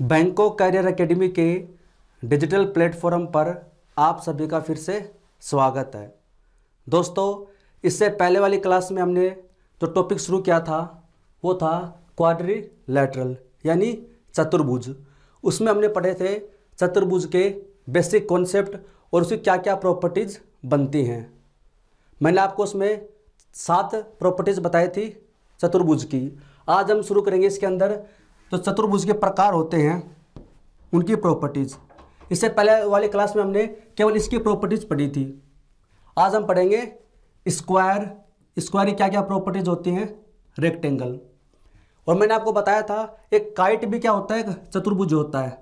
बैंकों career academy के digital platform पर आप सभी का फिर से स्वागत है दोस्तों इससे पहले वाली क्लास में हमने जो टॉपिक शुरू किया था वो था क्वाड्री लेटरल यानी चतुर्भुज उसमें हमने पढ़े थे चतुर्भुज के बेसिक कॉन्सेप्ट और उसकी क्या क्या प्रॉपर्टीज़ बनती हैं मैंने आपको उसमें सात प्रॉपर्टीज़ बताई थी चतुर्भुज की आज हम शुरू करेंगे इसके अंदर तो चतुर्भुज के प्रकार होते हैं उनकी प्रॉपर्टीज़ इससे पहले वाले क्लास में हमने केवल इसकी प्रॉपर्टीज़ पढ़ी थी आज हम पढ़ेंगे स्क्वायर स्क्वायर की क्या क्या प्रॉपर्टीज़ होती हैं रेक्टेंगल और मैंने आपको बताया था एक काइट भी क्या होता है एक चतुर्भुज होता है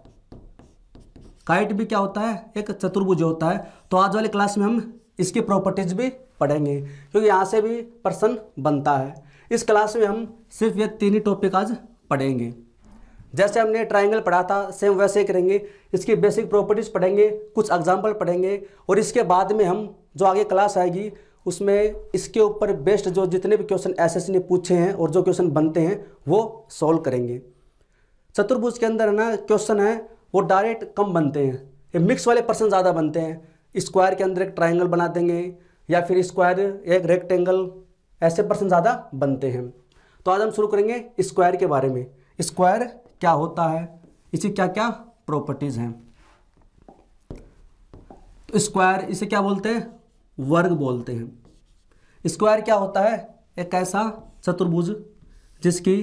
काइट भी क्या होता है एक चतुर्भुज होता है तो आज वाली क्लास में हम इसकी प्रॉपर्टीज़ भी पढ़ेंगे क्योंकि यहाँ से भी प्रश्न बनता है इस क्लास में हम सिर्फ ये तीन ही टॉपिक आज पढ़ेंगे जैसे हमने ट्राइंगल पढ़ा था सेम वैसे करेंगे इसकी बेसिक प्रॉपर्टीज़ पढ़ेंगे कुछ एग्जाम्पल पढ़ेंगे और इसके बाद में हम जो आगे क्लास आएगी उसमें इसके ऊपर बेस्ट जो जितने भी क्वेश्चन एस ने पूछे हैं और जो क्वेश्चन बनते हैं वो सॉल्व करेंगे चतुर्भुज के अंदर है ना क्वेश्चन है वो डायरेक्ट कम बनते हैं ये मिक्स वाले पर्सन ज़्यादा बनते हैं स्क्वायर के अंदर एक ट्राइंगल बना देंगे या फिर स्क्वायर एक रेक्टेंगल ऐसे पर्सन ज़्यादा बनते हैं तो आज हम शुरू करेंगे स्क्वायर के बारे में स्क्वायर क्या होता है इसे क्या क्या प्रॉपर्टीज हैं तो स्क्वायर इसे क्या बोलते हैं वर्ग बोलते हैं स्क्वायर क्या होता है एक ऐसा चतुर्भुज जिसकी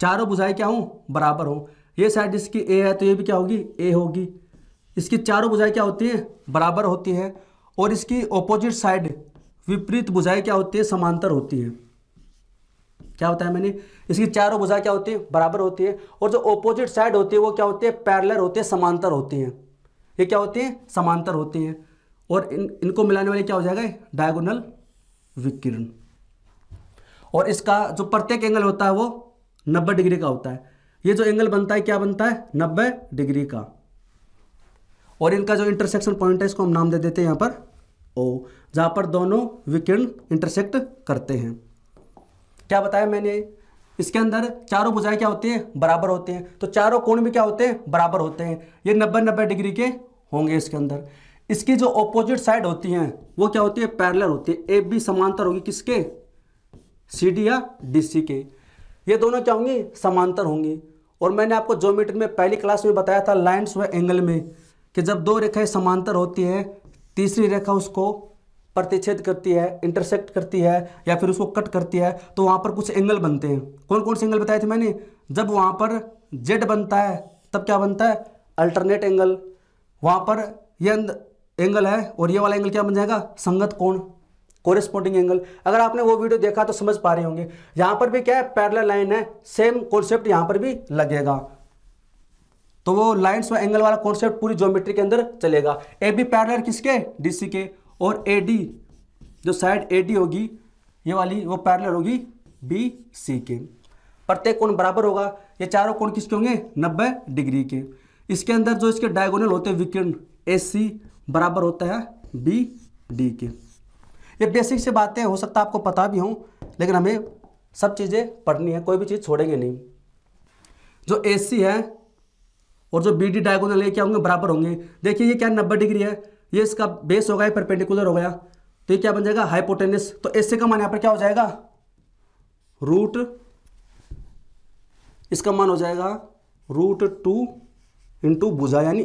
चारों भुजाएं क्या हों बराबर हों ये साइड इसकी ए है तो ये भी क्या होगी ए होगी इसकी चारों भुजाएं क्या होती है बराबर होती है और इसकी ऑपोजिट साइड विपरीत भुजाएं क्या होती है समांतर होती है क्या होता है मैंने इसकी चारों भुजा क्या होती है बराबर होती है और जो ऑपोजिट साइड होती है वो क्या होती है पैरलर होते हैं समांतर होते हैं ये क्या होती है समांतर होती हैं और इन इनको मिलाने वाले क्या हो जाएगा डायगोनल विकिरण और इसका जो प्रत्येक एंगल होता है वो नब्बे डिग्री का होता है ये जो एंगल बनता है क्या बनता है नब्बे डिग्री का और इनका जो इंटरसेक्शन पॉइंट है इसको हम नाम दे देते हैं यहां पर ओ जहां पर दोनों विकिरण इंटरसेक्ट करते हैं क्या बताया मैंने इसके अंदर चारों भुजाएं क्या होती हैं बराबर होते हैं तो चारों कोण भी क्या होते हैं बराबर होते हैं ये नब्बे नब्बे डिग्री के होंगे इसके अंदर इसकी जो ऑपोजिट साइड होती हैं वो क्या होती है पैरलर होती है ए बी समांतर होगी किसके सी डी या डी सी के ये दोनों क्या होंगी समांतर होंगी और मैंने आपको जोमेट्री में पहली क्लास में बताया था लाइन्स व एंगल में कि जब दो रेखाएं समांतर होती है तीसरी रेखा उसको प्रतिच्छेद करती है इंटरसेक्ट करती है या फिर उसको कट करती है तो वहाँ पर कुछ एंगल बनते हैं कौन कौन से एंगल बताए थे मैंने जब वहाँ पर जेड बनता है तब क्या बनता है अल्टरनेट एंगल वहाँ पर ये एंगल है और ये वाला एंगल क्या बन जाएगा संगत कोण कोरिस्पोंडिंग एंगल अगर आपने वो वीडियो देखा तो समझ पा रहे होंगे यहाँ पर भी क्या है पैरल लाइन है सेम कॉन्सेप्ट यहाँ पर भी लगेगा तो वो लाइन्स व एंगल वाला कॉन्सेप्ट पूरी ज्योमेट्री के अंदर चलेगा ए बी पैरल किसके डीसी के और ए डी जो साइड ए डी होगी ये वाली वो पैरलर होगी बी सी के प्रत्येक कोण बराबर होगा ये चारों कोण किसके होंगे 90 डिग्री के इसके अंदर जो इसके डायगोनल होते हैं विकर्ण ए सी बराबर होता है बी डी के ये बेसिक से बातें हो सकता है आपको पता भी हो लेकिन हमें सब चीज़ें पढ़नी है कोई भी चीज़ छोड़ेंगे नहीं जो ए सी है और जो बी डी डायगोनल है क्या होंगे बराबर होंगे देखिए ये क्या नब्बे डिग्री है ये इसका बेस हो गया परपेंडिकुलर हो गया तो ये क्या बन जाएगा हाइपोटेनिस तो एस का मान यहाँ पर क्या हो जाएगा रूट इसका मान हो जाएगा रूट टू इंटू भुजा यानी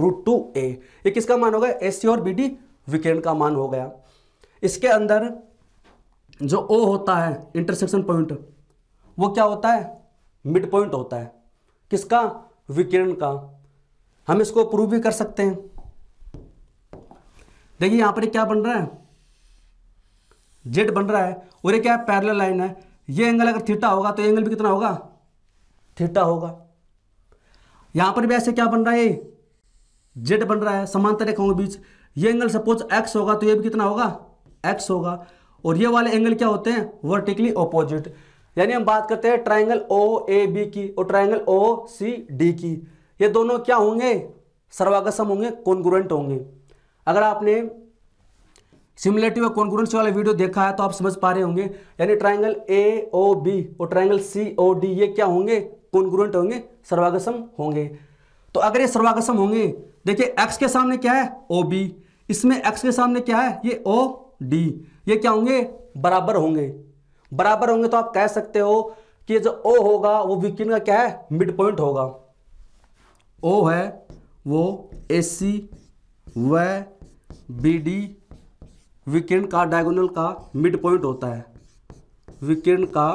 रूट टू ए ये किसका मान हो गया एस सी और बी डी विकेंड का मान हो गया इसके अंदर जो ओ होता है इंटरसेक्शन पॉइंट वो क्या होता है मिड पॉइंट होता है किसका विकिरण का हम इसको प्रूव भी कर सकते हैं देखिए यहां पर क्या बन रहा है जेड बन रहा है और ये क्या है पैरल लाइन है ये एंगल अगर थीटा होगा तो एंगल भी कितना होगा थीटा होगा यहां पर भी ऐसे क्या बन रहा है जेड बन रहा है समांतर रेखाओं के बीच ये एंगल सपोज एक्स होगा तो ये भी कितना होगा एक्स होगा और ये वाले एंगल क्या होते हैं वर्टिकली ऑपोजिट यानी हम बात करते हैं ट्राइंगल ओ ए बी की और ट्राइंगल ओ सी डी की ये दोनों क्या होंगे सर्वागसम होंगे कॉन्ग्रुएंट होंगे अगर आपने सिमिलरिटी और कॉन्क्रेंसी वाले वीडियो देखा है तो आप समझ पा रहे होंगे यानी ट्राइंगल ए ओ बी और ट्राइंगल सी ओ डी ये क्या होंगे कॉन्क्रेंट होंगे सर्वागसम होंगे तो अगर ये सर्वागसम होंगे देखिए एक्स के सामने क्या है ओ बी इसमें एक्स के सामने क्या है ये ओ डी ये क्या होंगे बराबर होंगे बराबर होंगे तो आप कह सकते हो कि जो ओ होगा वो विकिन का क्या है मिड पॉइंट होगा ओ है वो ए सी वह बी डी विकिरण का डायगोनल का मिड पॉइंट होता है विकिरण का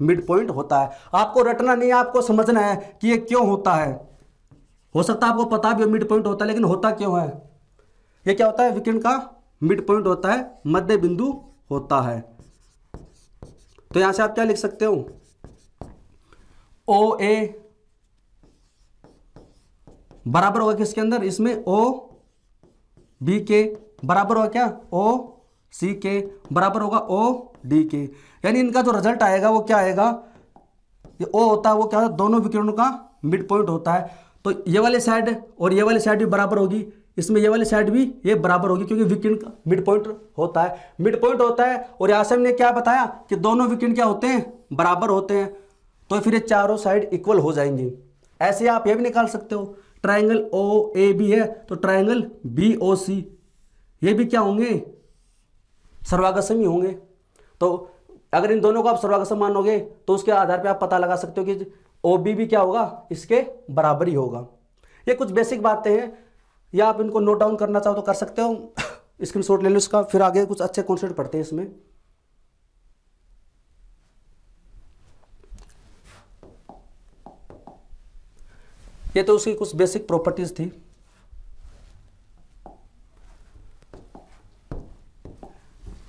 मिड पॉइंट होता है आपको रटना नहीं है आपको समझना है कि ये क्यों होता है हो सकता है आपको पता भी हो मिड पॉइंट होता है लेकिन होता क्यों है ये क्या होता है विकिरण का मिड पॉइंट होता है मध्य बिंदु होता है तो यहां से आप क्या लिख सकते हो ओ ए बराबर होगा किसके अंदर इसमें ओ बी के बराबर होगा क्या ओ सी के बराबर होगा ओ डी के यानी इनका जो रिजल्ट आएगा वो क्या आएगा ये ओ होता है वो क्या होता है दोनों विकिरणों का मिड पॉइंट होता है तो ये वाली साइड और ये वाली साइड भी बराबर होगी इसमें ये वाली साइड भी ये बराबर होगी क्योंकि विकिरण का मिड पॉइंट होता है मिड पॉइंट होता है और यहाँ से हमने क्या बताया कि दोनों विकिरण क्या होते हैं बराबर होते हैं तो फिर ये चारों साइड इक्वल हो जाएंगे ऐसे आप ये भी निकाल सकते हो ट्राइंगल ओ ए बी है तो ट्राइंगल बी ओ सी ये भी क्या होंगे सर्वागसम ही होंगे तो अगर इन दोनों को आप सर्वागसम मानोगे तो उसके आधार पर आप पता लगा सकते हो कि ओ बी भी क्या होगा इसके बराबर ही होगा ये कुछ बेसिक बातें हैं या आप इनको नोट डाउन करना चाहो तो कर सकते हो स्क्रीनशॉट ले लो इसका फिर आगे कुछ अच्छे कॉन्सेप्ट पढ़ते हैं इसमें ये तो उसकी कुछ बेसिक प्रॉपर्टीज थी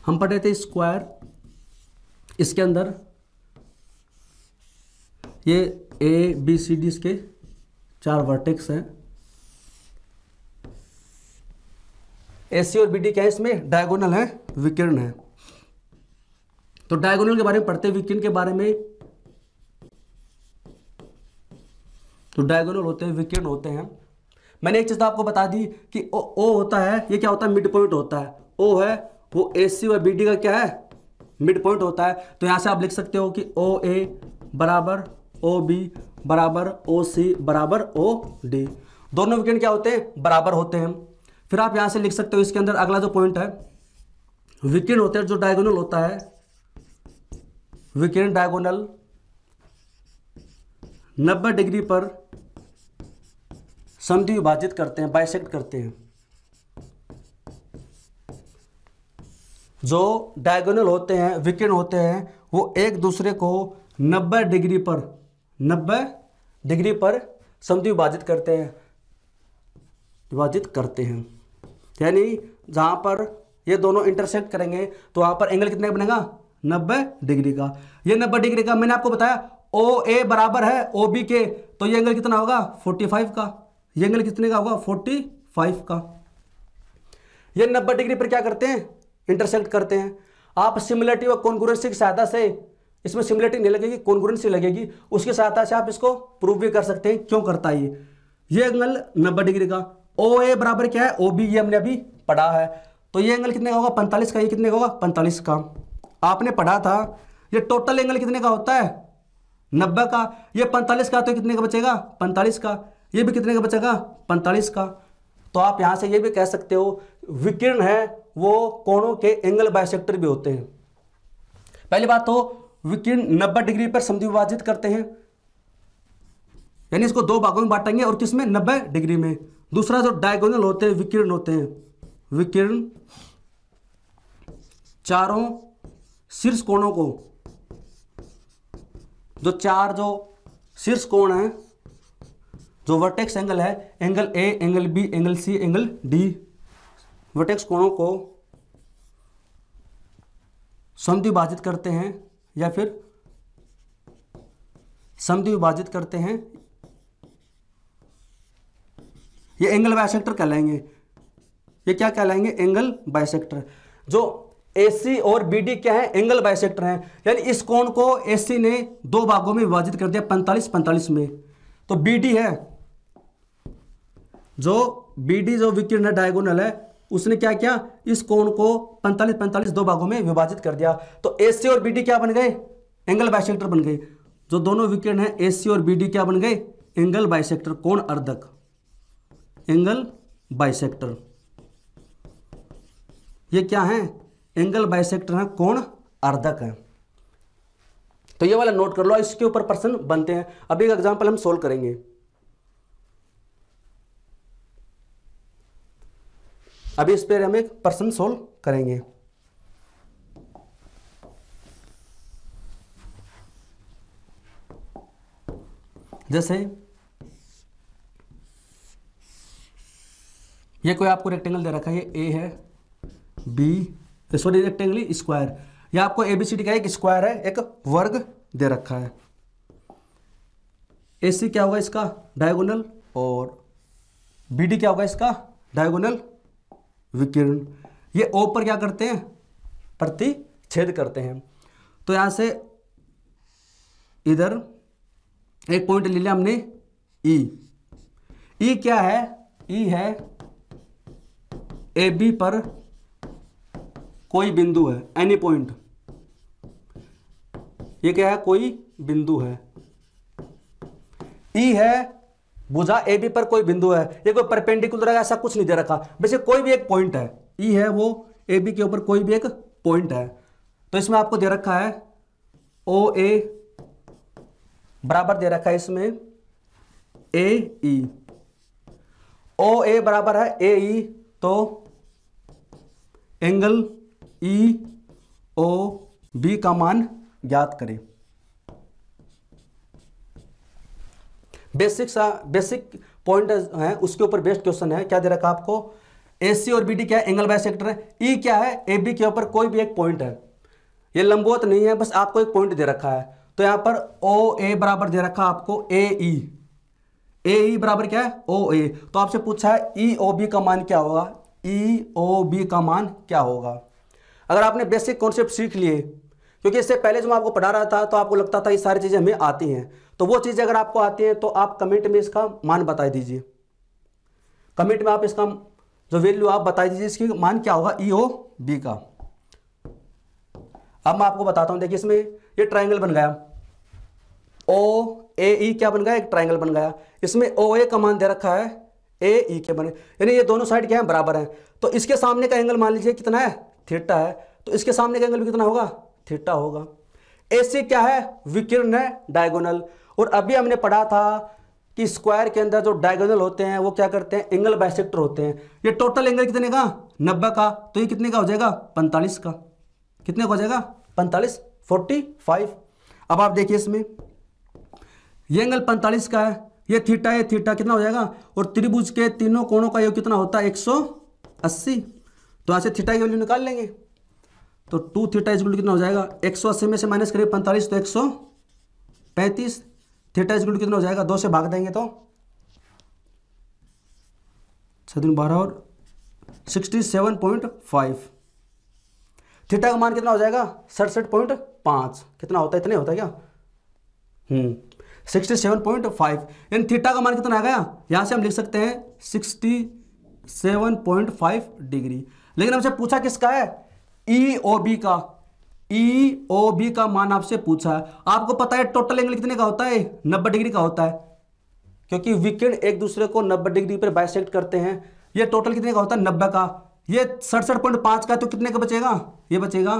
हम पढ़े थे स्क्वायर इसके अंदर ये ए बी सी डी इसके चार वर्टेक्स हैं ए सी और बी डी क्या है इसमें डायगोनल है विकिरण है तो डायगोनल के बारे में पढ़ते विकिरण के बारे में तो डायगोनल होते हैं विकेंड होते हैं मैंने एक चीज़ तो आपको बता दी कि ओ, ओ होता है ये क्या होता है मिड पॉइंट होता है ओ है वो ए सी और बी डी का क्या है मिड पॉइंट होता है तो यहाँ से आप लिख सकते हो कि ओ ए बराबर ओ बी बराबर ओ सी बराबर ओ डी दोनों विकेंड क्या होते हैं बराबर होते हैं फिर आप यहाँ से लिख सकते हो इसके अंदर अगला जो पॉइंट है विकेंड होते हैं जो डायगोनल होता है विकेंड डायगोनल नब्बे डिग्री पर संधि विभाजित करते हैं बाइसेक्ट करते हैं जो डायगोनल होते हैं विकिरण होते हैं वो एक दूसरे को 90 डिग्री पर 90 डिग्री पर संधि विभाजित करते हैं विभाजित करते हैं यानी जहां पर ये दोनों इंटरसेक्ट करेंगे तो वहां पर एंगल कितने बनेगा 90 डिग्री का ये 90 डिग्री का मैंने आपको बताया ओ ए बराबर है ओ बी के तो ये एंगल कितना होगा 45 का ये एंगल कितने का होगा फोर्टी फाइव का ये नब्बे डिग्री पर क्या करते हैं इंटरसेक्ट करते हैं आप सिमिलरिटी और कॉन्ग्रुएंसी की सहायता से इसमें सिमिलरिटी नहीं लगेगी कॉन्ग्रुएंसी लगेगी उसकी सहायता से आप इसको प्रूव भी कर सकते हैं क्यों करता है ये ये एंगल नब्बे डिग्री का ओ ए बराबर क्या है ओ बी ये हमने अभी पढ़ा है तो ये एंगल कितने का होगा पैंतालीस का ये कितने का होगा पैंतालीस का आपने पढ़ा था ये टोटल एंगल कितने का होता है नब्बे का ये पैंतालीस का तो कितने का बचेगा पैंतालीस का ये भी कितने का बचेगा पैंतालीस का तो आप यहां से ये भी कह सकते हो विकिरण है वो कोणों के एंगल बायसेक्टर भी होते हैं पहली बात तो विकिरण नब्बे डिग्री पर विभाजित करते हैं यानी इसको दो भागों में बांटेंगे और किसमें नब्बे डिग्री में दूसरा जो डायगोनल होते हैं विकिरण होते हैं विकिरण चारों शीर्ष कोणों को जो चार जो शीर्ष कोण है जो वर्टेक्स एंगल है angle A angle B angle C angle D vertex कोणों को समद्विभाजित करते हैं या फिर विभाजित करते हैं ये एंगल बायसेक्टर कहलाएंगे ये क्या कहलाएंगे एंगल बायसेक्टर जो एसी और बीडी क्या है एंगल बायसेक्टर हैं यानी इस कोण को एसी ने दो भागों में विभाजित कर दिया पैंतालीस पैंतालीस में तो बीडी है जो बी डी जो विकिरण डायगोनल है उसने क्या किया इस कोण को 45 45 दो भागों में विभाजित कर दिया तो ए सी और बी डी क्या बन गए एंगल बाइसेक्टर बन गए जो दोनों विकिरण है ए सी और बी डी क्या बन गए एंगल बाइसेक्टर कोण अर्धक एंगल बाइसेक्टर ये क्या है एंगल बाइसेक्टर है कोण अर्धक है तो ये वाला नोट कर लो इसके ऊपर प्रश्न बनते हैं अभी एक एग्जाम्पल हम सोल्व करेंगे अभी इस पर हम एक पर्सन सोल्व करेंगे जैसे ये कोई आपको रेक्टेंगल दे रखा है ए है बी सॉरी रेक्टेंगल स्क्वायर या आपको एबीसीडी का एक स्क्वायर है एक वर्ग दे रखा है ए सी क्या होगा इसका डायगोनल और बी डी क्या होगा इसका डायगोनल विकिरण ये ओ पर क्या करते हैं प्रतिच्छेद करते हैं तो यहां से इधर एक पॉइंट ले लिया हमने ई e। ई e क्या है ई e है ए बी पर कोई बिंदु है एनी पॉइंट ये क्या है कोई बिंदु है ई है बुझा ए बी पर कोई बिंदु है ये कोई परपेंडिकुलर है ऐसा कुछ नहीं दे रखा वैसे कोई भी एक पॉइंट है ई e है वो ए बी के ऊपर कोई भी एक पॉइंट है तो इसमें आपको दे रखा है ओ ए बराबर दे रखा है इसमें ए ई ओ ए बराबर है ए ई e, तो एंगल ई ओ बी का मान ज्ञात करें बेसिक सा बेसिक पॉइंट है उसके ऊपर बेस्ट क्वेश्चन है क्या दे रखा आपको ए सी और बी डी क्या है एंगल बाय सेक्टर है ई e क्या है ए बी के ऊपर कोई भी एक पॉइंट है ये लंबोत नहीं है बस आपको एक पॉइंट दे रखा है तो यहां पर ओ ए बराबर दे रखा आपको ए ई ए ई बराबर क्या है ओ ए तो आपसे पूछा है ई ओ बी का मान क्या होगा ई ओ बी का मान क्या होगा अगर आपने बेसिक कॉन्सेप्ट सीख लिए क्योंकि इससे पहले जो मैं आपको पढ़ा रहा था तो आपको लगता था ये सारी चीज़ें हमें आती हैं तो वो चीज़ अगर आपको आती है तो आप कमेंट में इसका मान बता दीजिए कमेंट में आप इसका जो वैल्यू आप बता दीजिए इसकी मान क्या होगा ई e बी का अब मैं आपको बताता हूं देखिए इसमें ये ट्राइंगल बन गया ओ ए ई क्या बन गया एक ट्राइंगल बन गया इसमें ओ ए का मान दे रखा है ए ई e के बने यानी ये दोनों साइड क्या तो है बराबर है तो इसके सामने का एंगल मान लीजिए कितना है थीटा है तो इसके सामने का एंगल भी कितना होगा थीटा होगा ए सी क्या है विकिरण है डायगोनल और अभी हमने पढ़ा था कि स्क्वायर के अंदर जो डायगोनल होते हैं वो क्या करते हैं एंगल बाइसेक्टर होते हैं ये टोटल एंगल कितने का नब्बे का तो ये कितने का हो जाएगा पैंतालीस का कितने का हो जाएगा पैंतालीस फोर्टी फाइव अब आप देखिए इसमें ये एंगल पैंतालीस का है ये थीटा ये थीटा कितना हो जाएगा और त्रिभुज के तीनों कोणों का योग कितना होता है एक सौ अस्सी तो ऐसे थीटा की वैल्यू निकाल लेंगे तो टू थीटा इजगुल कितना हो जाएगा एक सौ अस्सी में से माइनस करिए पैंतालीस तो एक सौ पैंतीस थीटा इजगुल कितना हो जाएगा दो से भाग देंगे तो छः बारह और sixty seven point five theta का मान कितना हो जाएगा सड़सठ पॉइंट पाँच कितना होता है इतना होता है क्या हम्म सिक्सटी सेवन पॉइंट फाइव यानी थीटा का मान कितना आ गया यहाँ से हम लिख सकते हैं sixty seven point five degree लेकिन हमसे पूछा किसका है ई ओ बी का ई ओ बी का मान आपसे पूछा है आपको पता है टोटल एंगल कितने का होता है नब्बे डिग्री का होता है क्योंकि विकेट एक दूसरे को नब्बे डिग्री पर बाइसेक्ट करते हैं ये टोटल कितने का होता है नब्बे का ये सड़सठ पॉइंट पांच का तो कितने का बचेगा ये बचेगा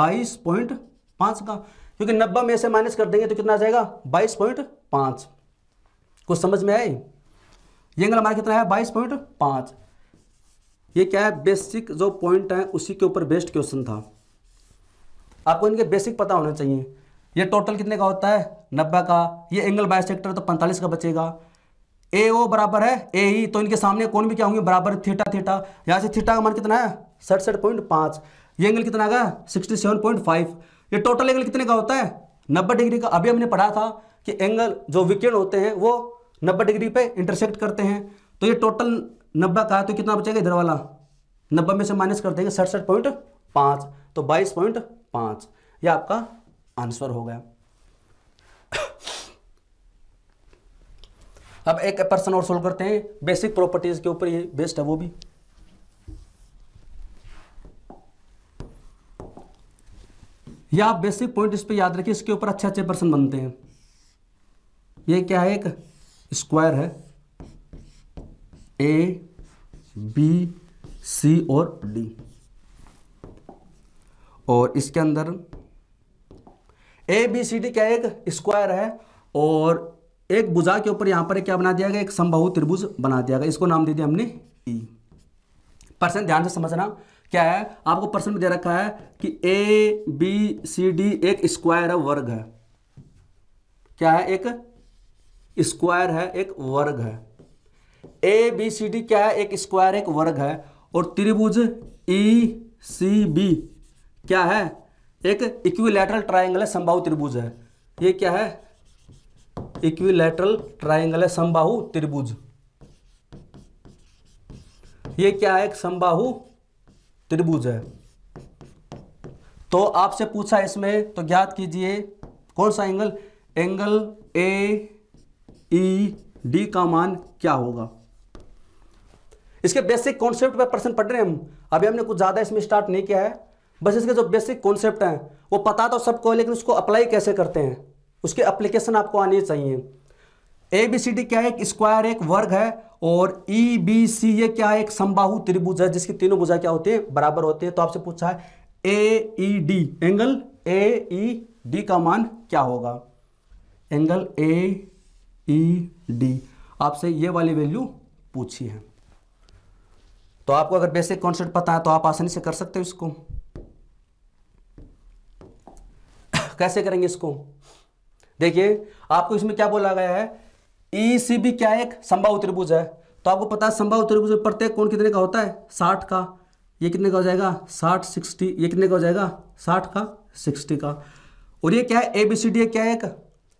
बाईस पॉइंट पांच का क्योंकि नब्बे में से माइनस कर देंगे तो कितना आ जाएगा बाईस पॉइंट पांच कुछ समझ में आए ये एंगल हमारा कितना है बाईस पॉइंट पांच ये क्या है बेसिक जो पॉइंट है उसी के ऊपर बेस्ट क्वेश्चन था आपको इनके बेसिक पता होने चाहिए ये टोटल कितने का होता है नब्बे का ये एंगल बाय सेक्टर तो पैंतालीस का बचेगा ए ओ बराबर है ए ई e, तो इनके सामने कौन भी क्या होंगे बराबर थीटा थीटा यहाँ से थीटा का मान कितना है सड़सठ पॉइंट पाँच ये एंगल कितना का सिक्सटी सेवन पॉइंट फाइव ये टोटल एंगल कितने का होता है नब्बे डिग्री का अभी हमने पढ़ा था कि एंगल जो विकेंड होते हैं वो नब्बे डिग्री पे इंटरसेक्ट करते हैं तो ये टोटल नब्बे का है तो कितना बचेगा इधर वाला नब्बे में से माइनस कर देंगे सड़सठ तो बाईस पॉइंट पांच यह आपका आंसर हो गया अब एक पर्सन और सोल्व करते हैं बेसिक प्रॉपर्टीज के ऊपर ये बेस्ट है वो भी या आप बेसिक पॉइंट इस पे याद रखिए इसके ऊपर अच्छे अच्छे पर्सन बनते हैं ये क्या है एक स्क्वायर है ए बी सी और डी और इसके अंदर ए बी सी डी क्या एक स्क्वायर है और एक भुजा के ऊपर यहां पर क्या बना दिया गया एक संभव त्रिभुज बना दिया गया इसको नाम दे दिया हमने ई e। प्रश्न ध्यान से समझना क्या है आपको प्रश्न में दे रखा है कि ए बी सी डी एक स्क्वायर है वर्ग है क्या है एक स्क्वायर है एक वर्ग है ए बी सी डी क्या है एक स्क्वायर एक वर्ग है और त्रिभुज ई सी बी क्या है एक इक्विलेटरल ट्राइंगल है संभाव त्रिभुज है ये क्या है इक्विलेटरल ट्राइंगल है समबाहु त्रिभुज ये क्या है एक समबाहु त्रिभुज है तो आपसे पूछा इसमें तो ज्ञात कीजिए कौन सा angle angle A E D का मान क्या होगा इसके बेसिक कॉन्सेप्ट पे प्रश्न पढ़ रहे हैं हम अभी हमने कुछ ज़्यादा इसमें स्टार्ट नहीं किया है बस इसके जो बेसिक कॉन्सेप्ट हैं वो पता तो सबको है लेकिन उसको अप्लाई कैसे करते हैं उसकी अप्लीकेशन आपको आनी चाहिए ए बी सी डी क्या है एक स्क्वायर एक वर्ग है और ई बी सी ये क्या है एक संबाहु त्रिभुज है जिसकी तीनों भुजा क्या होती है बराबर होती है तो आपसे पूछा है A E D angle A E D का मान क्या होगा एंगल ए ई डी आपसे ये वाली वैल्यू पूछी है तो आपको अगर बेसिक कॉन्सेप्ट पता है तो आप आसानी से कर सकते हो इसको कैसे करेंगे इसको देखिए आपको इसमें क्या बोला गया है ई e क्या एक संभाव त्रिभुज है तो आपको पता है संभव त्रिभुज में प्रत्येक कोण कितने का होता है साठ का ये कितने का हो जाएगा साठ सिक्सटी ये कितने का हो जाएगा साठ का सिक्सटी का और ये क्या है ए बी सी डी क्या एक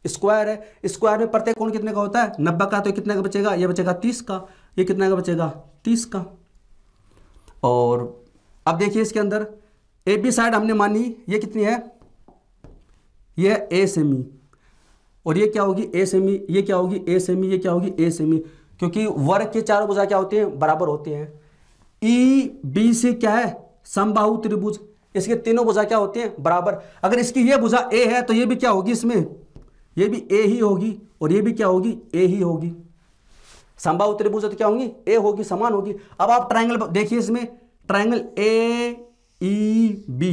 स्क्वायर है स्क्वायर में प्रत्येक कोण कितने का होता है नब्बे का तो कितने का बचेगा ये बचेगा तीस का ये कितने का बचेगा तीस का और अब देखिए इसके अंदर ए बी साइड हमने मानी ये कितनी है यह है e। और ये क्या होगी ए सेमी e, ये क्या होगी ए सेमी e, ये क्या होगी ए क्योंकि वर्ग के चारों भुजा क्या होते हैं बराबर होते हैं ई बी सी क्या है समबाहु त्रिभुज इसके तीनों भुजा क्या होते हैं बराबर अगर इसकी ये भुजा ए है तो ये भी क्या होगी इसमें ये भी ए ही होगी और ये भी क्या होगी ए ही होगी संभाव त्रिभुज तो क्या होंगी ए होगी समान होगी अब आप ट्राइंगल देखिए इसमें ट्राइंगल ए ई बी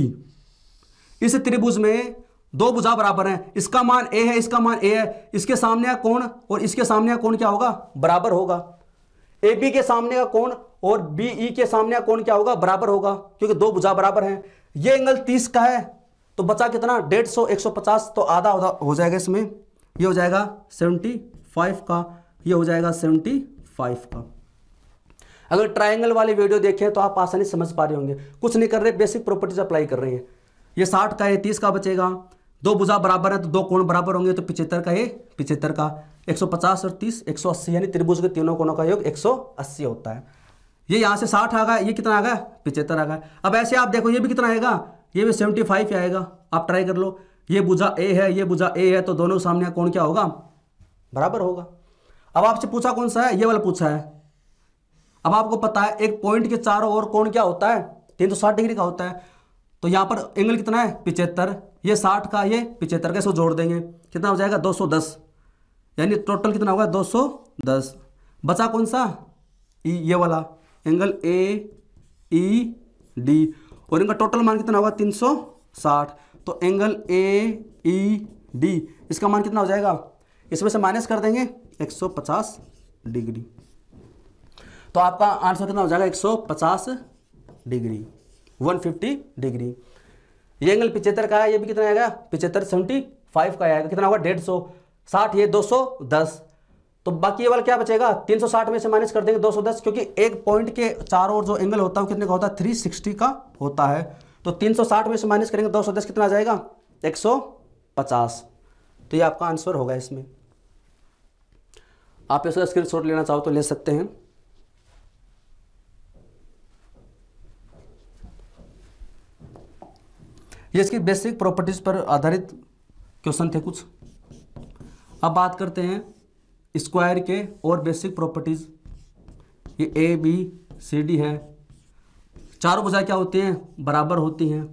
इस त्रिभुज में दो भुजा बराबर हैं इसका मान ए है इसका मान ए है इसके सामने का कोण और इसके सामने का कोण क्या होगा बराबर होगा ए बी के सामने का कोण और बी ई e के सामने का कोण क्या होगा बराबर होगा क्योंकि दो भुजा बराबर हैं ये एंगल तीस का है तो बचा कितना डेढ़ सौ एक सौ पचास तो आधा हो जाएगा इसमें ये हो जाएगा सेवनटी फाइव का ये हो जाएगा सेवनटी फाइव का अगर ट्राइंगल वाली वीडियो देखें तो आप आसानी समझ पा रहे होंगे कुछ नहीं कर रहे बेसिक प्रॉपर्टीज अप्लाई कर रहे हैं ये साठ का है तीस का बचेगा दो भुजा बराबर है तो दो कोण बराबर होंगे तो पिछहत्तर का ये पिछहत्तर का 150 और 30 180 यानी त्रिभुज के तीनों कोणों का योग 180 होता है ये यहाँ से 60 आ गया ये कितना आ गया पिछहत्तर आ गया अब ऐसे आप देखो ये भी कितना आएगा ये भी सेवेंटी फाइव आएगा आप ट्राई कर लो ये भुजा ए है ये भुजा ए है तो दोनों सामने कौन क्या होगा बराबर होगा अब आपसे पूछा कौन सा है ये वाला पूछा है अब आपको पता है एक पॉइंट के चारों ओर कौन क्या होता है तीन डिग्री का होता है तो यहाँ पर एंगल कितना है पिछहत्तर ये साठ का ये पिछहत्तर का इसको जोड़ देंगे कितना हो जाएगा दो सौ दस यानी टोटल कितना होगा दो सौ दस बचा कौन सा ये वाला एंगल ए ई डी और इनका टोटल मान कितना होगा तीन सौ साठ तो एंगल ए ई डी इसका मान कितना हो जाएगा इसमें से माइनस कर देंगे एक सौ पचास डिग्री तो आपका आंसर कितना हो जाएगा एक सौ पचास डिग्री वन फिफ्टी डिग्री ये एंगल पिछहत्तर का है ये भी कितना आएगा पिछहत्तर सेवेंटी फाइव का आएगा कितना होगा डेढ़ सौ साठ ये दो सौ दस तो बाकी ये वाला क्या बचेगा साठ में से माइनस कर देंगे दो सौ दस क्योंकि एक पॉइंट के चार और जो एंगल होता है कितने का होता है थ्री सिक्सटी का होता है तो तीन सौ साठ में से माइनस करेंगे दो सौ दस कितना आ जाएगा पचास तो ये आपका आंसर होगा इसमें आप इसका स्क्रीन लेना चाहो तो ले सकते हैं ये इसकी बेसिक प्रॉपर्टीज पर आधारित क्वेश्चन थे कुछ अब बात करते हैं स्क्वायर के और बेसिक प्रॉपर्टीज ये ए बी सी डी है चारों बजाय क्या होती हैं बराबर होती हैं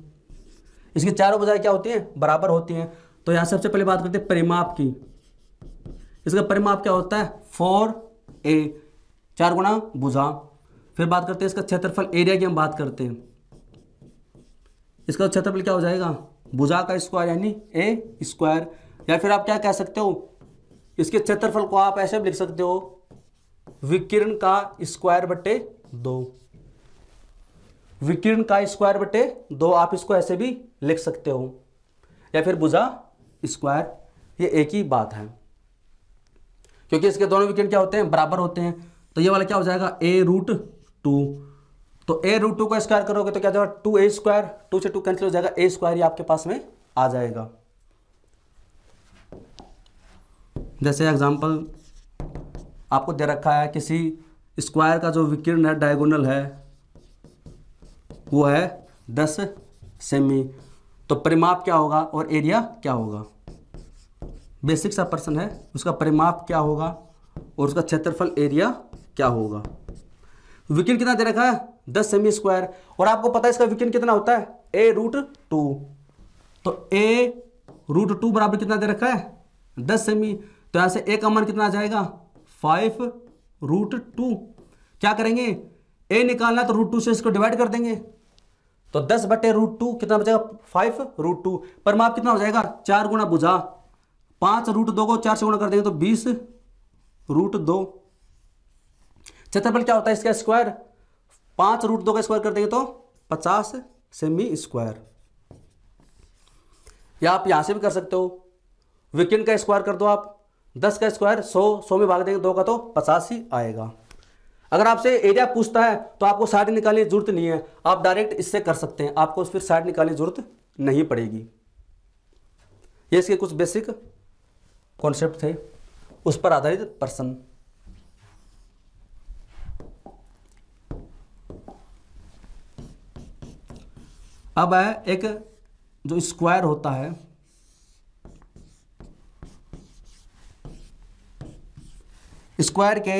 इसकी चारों बजाय क्या होती हैं बराबर होती हैं तो यहाँ सबसे पहले बात करते हैं परिमाप की इसका परिमाप क्या होता है फोर ए चार गुणा भुजा फिर बात करते हैं इसका क्षेत्रफल एरिया की हम बात करते हैं इसका क्षेत्रफल क्या हो जाएगा भुजा का स्क्वायर यानी ए स्क्वायर या फिर आप क्या कह सकते हो इसके क्षेत्रफल को आप ऐसे लिख सकते हो विकिरण का स्क्वायर बटे दो विकिरण का स्क्वायर बटे दो आप इसको ऐसे भी लिख सकते हो या फिर भुजा स्क्वायर ये एक ही बात है क्योंकि इसके दोनों विकिरण क्या होते हैं बराबर होते हैं तो ये वाला क्या हो जाएगा ए रूट टू तो ए रूट टू का स्क्वायर करोगे तो क्या जाएगा टू ए स्क्वायर टू से टू कैंसिल हो जाएगा ए स्क्वायर ही आपके पास में आ जाएगा जैसे एग्जांपल आपको दे रखा है किसी स्क्वायर का जो विकिरण है डायगोनल है वो है दस सेमी तो परिमाप क्या होगा और एरिया क्या होगा बेसिक सा प्रश्न है उसका परिमाप क्या होगा और उसका क्षेत्रफल एरिया क्या होगा विकेंड कितना दे रखा है दस सेमी स्क्वायर और आपको पता है इसका विकेंड कितना होता है ए रूट टू तो ए रूट टू बराबर कितना दे रखा है दस सेमी तो यहां से ए का मान कितना आ जाएगा फाइव रूट टू क्या करेंगे ए निकालना तो रूट टू से इसको डिवाइड कर देंगे तो दस बटे रूट टू कितना बचेगा फाइव रूट टू पर माप कितना हो जाएगा चार गुना बुझा पांच रूट दो को चार से गुणा कर देंगे तो बीस रूट दो क्षेत्रफल क्या होता है इसका स्क्वायर पांच रूट दो का स्क्वायर कर देंगे तो पचास सेमी स्क्वायर या आप यहां से भी कर सकते हो वीकेंड का स्क्वायर कर दो आप दस का स्क्वायर सौ सौ में भाग देंगे दो का तो पचास ही आएगा अगर आपसे एरिया पूछता है तो आपको साइड निकालने की जरूरत नहीं है आप डायरेक्ट इससे कर सकते हैं आपको फिर साइड निकालने की जरूरत नहीं पड़ेगी ये इसके कुछ बेसिक कॉन्सेप्ट थे उस पर आधारित पर्सन अब है एक जो स्क्वायर होता है स्क्वायर के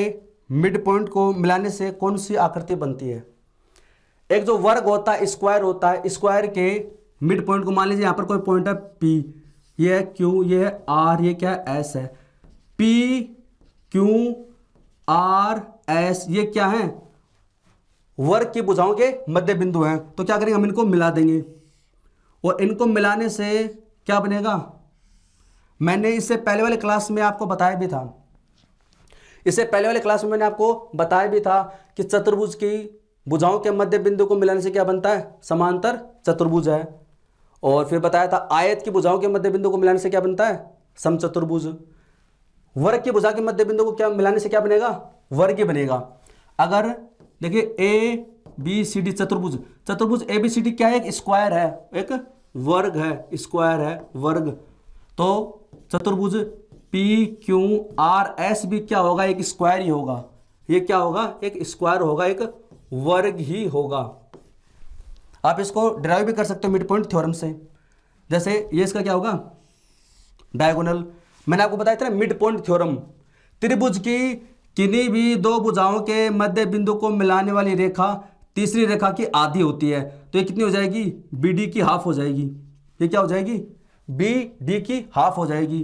मिड पॉइंट को मिलाने से कौन सी आकृति बनती है एक जो वर्ग होता है स्क्वायर होता है स्क्वायर के मिड पॉइंट को मान लीजिए यहां पर कोई पॉइंट है पी ये है क्यू ये है आर ये क्या है एस है पी क्यू आर एस ये क्या है वर्ग की भुजाओं के मध्य बिंदु हैं तो क्या करेंगे हम इनको मिला देंगे और इनको मिलाने से क्या बनेगा मैंने इससे पहले वाले क्लास में आपको बताया भी था इससे पहले वाले क्लास में मैंने आपको बताया भी था कि चतुर्भुज की भुजाओं के मध्य बिंदु को मिलाने से क्या बनता है समांतर चतुर्भुज है और फिर बताया था आयत की भुजाओं के मध्य बिंदु को मिलाने से क्या बनता है समचतुर्भुज वर्ग की भुजा के मध्य बिंदु को क्या मिलाने से क्या बनेगा वर्ग बनेगा अगर देखिए ए बी सी डी चतुर्भुज चतुर्भुज ए बी सी डी क्या है एक स्क्वायर है एक वर्ग है स्क्वायर है वर्ग तो चतुर्भुज पी क्यू आर एस भी क्या होगा एक स्क्वायर ही होगा ये क्या होगा एक स्क्वायर होगा एक वर्ग ही होगा आप इसको ड्राइव भी कर सकते हो मिड पॉइंट थ्योरम से जैसे ये इसका क्या होगा डायगोनल मैंने आपको बताया था मिड पॉइंट थ्योरम त्रिभुज की किन्हीं भी दो भुजाओं के मध्य बिंदु को मिलाने वाली रेखा तीसरी रेखा की आधी होती है तो ये कितनी हो जाएगी बी डी की हाफ हो जाएगी ये क्या हो जाएगी बी डी की हाफ हो जाएगी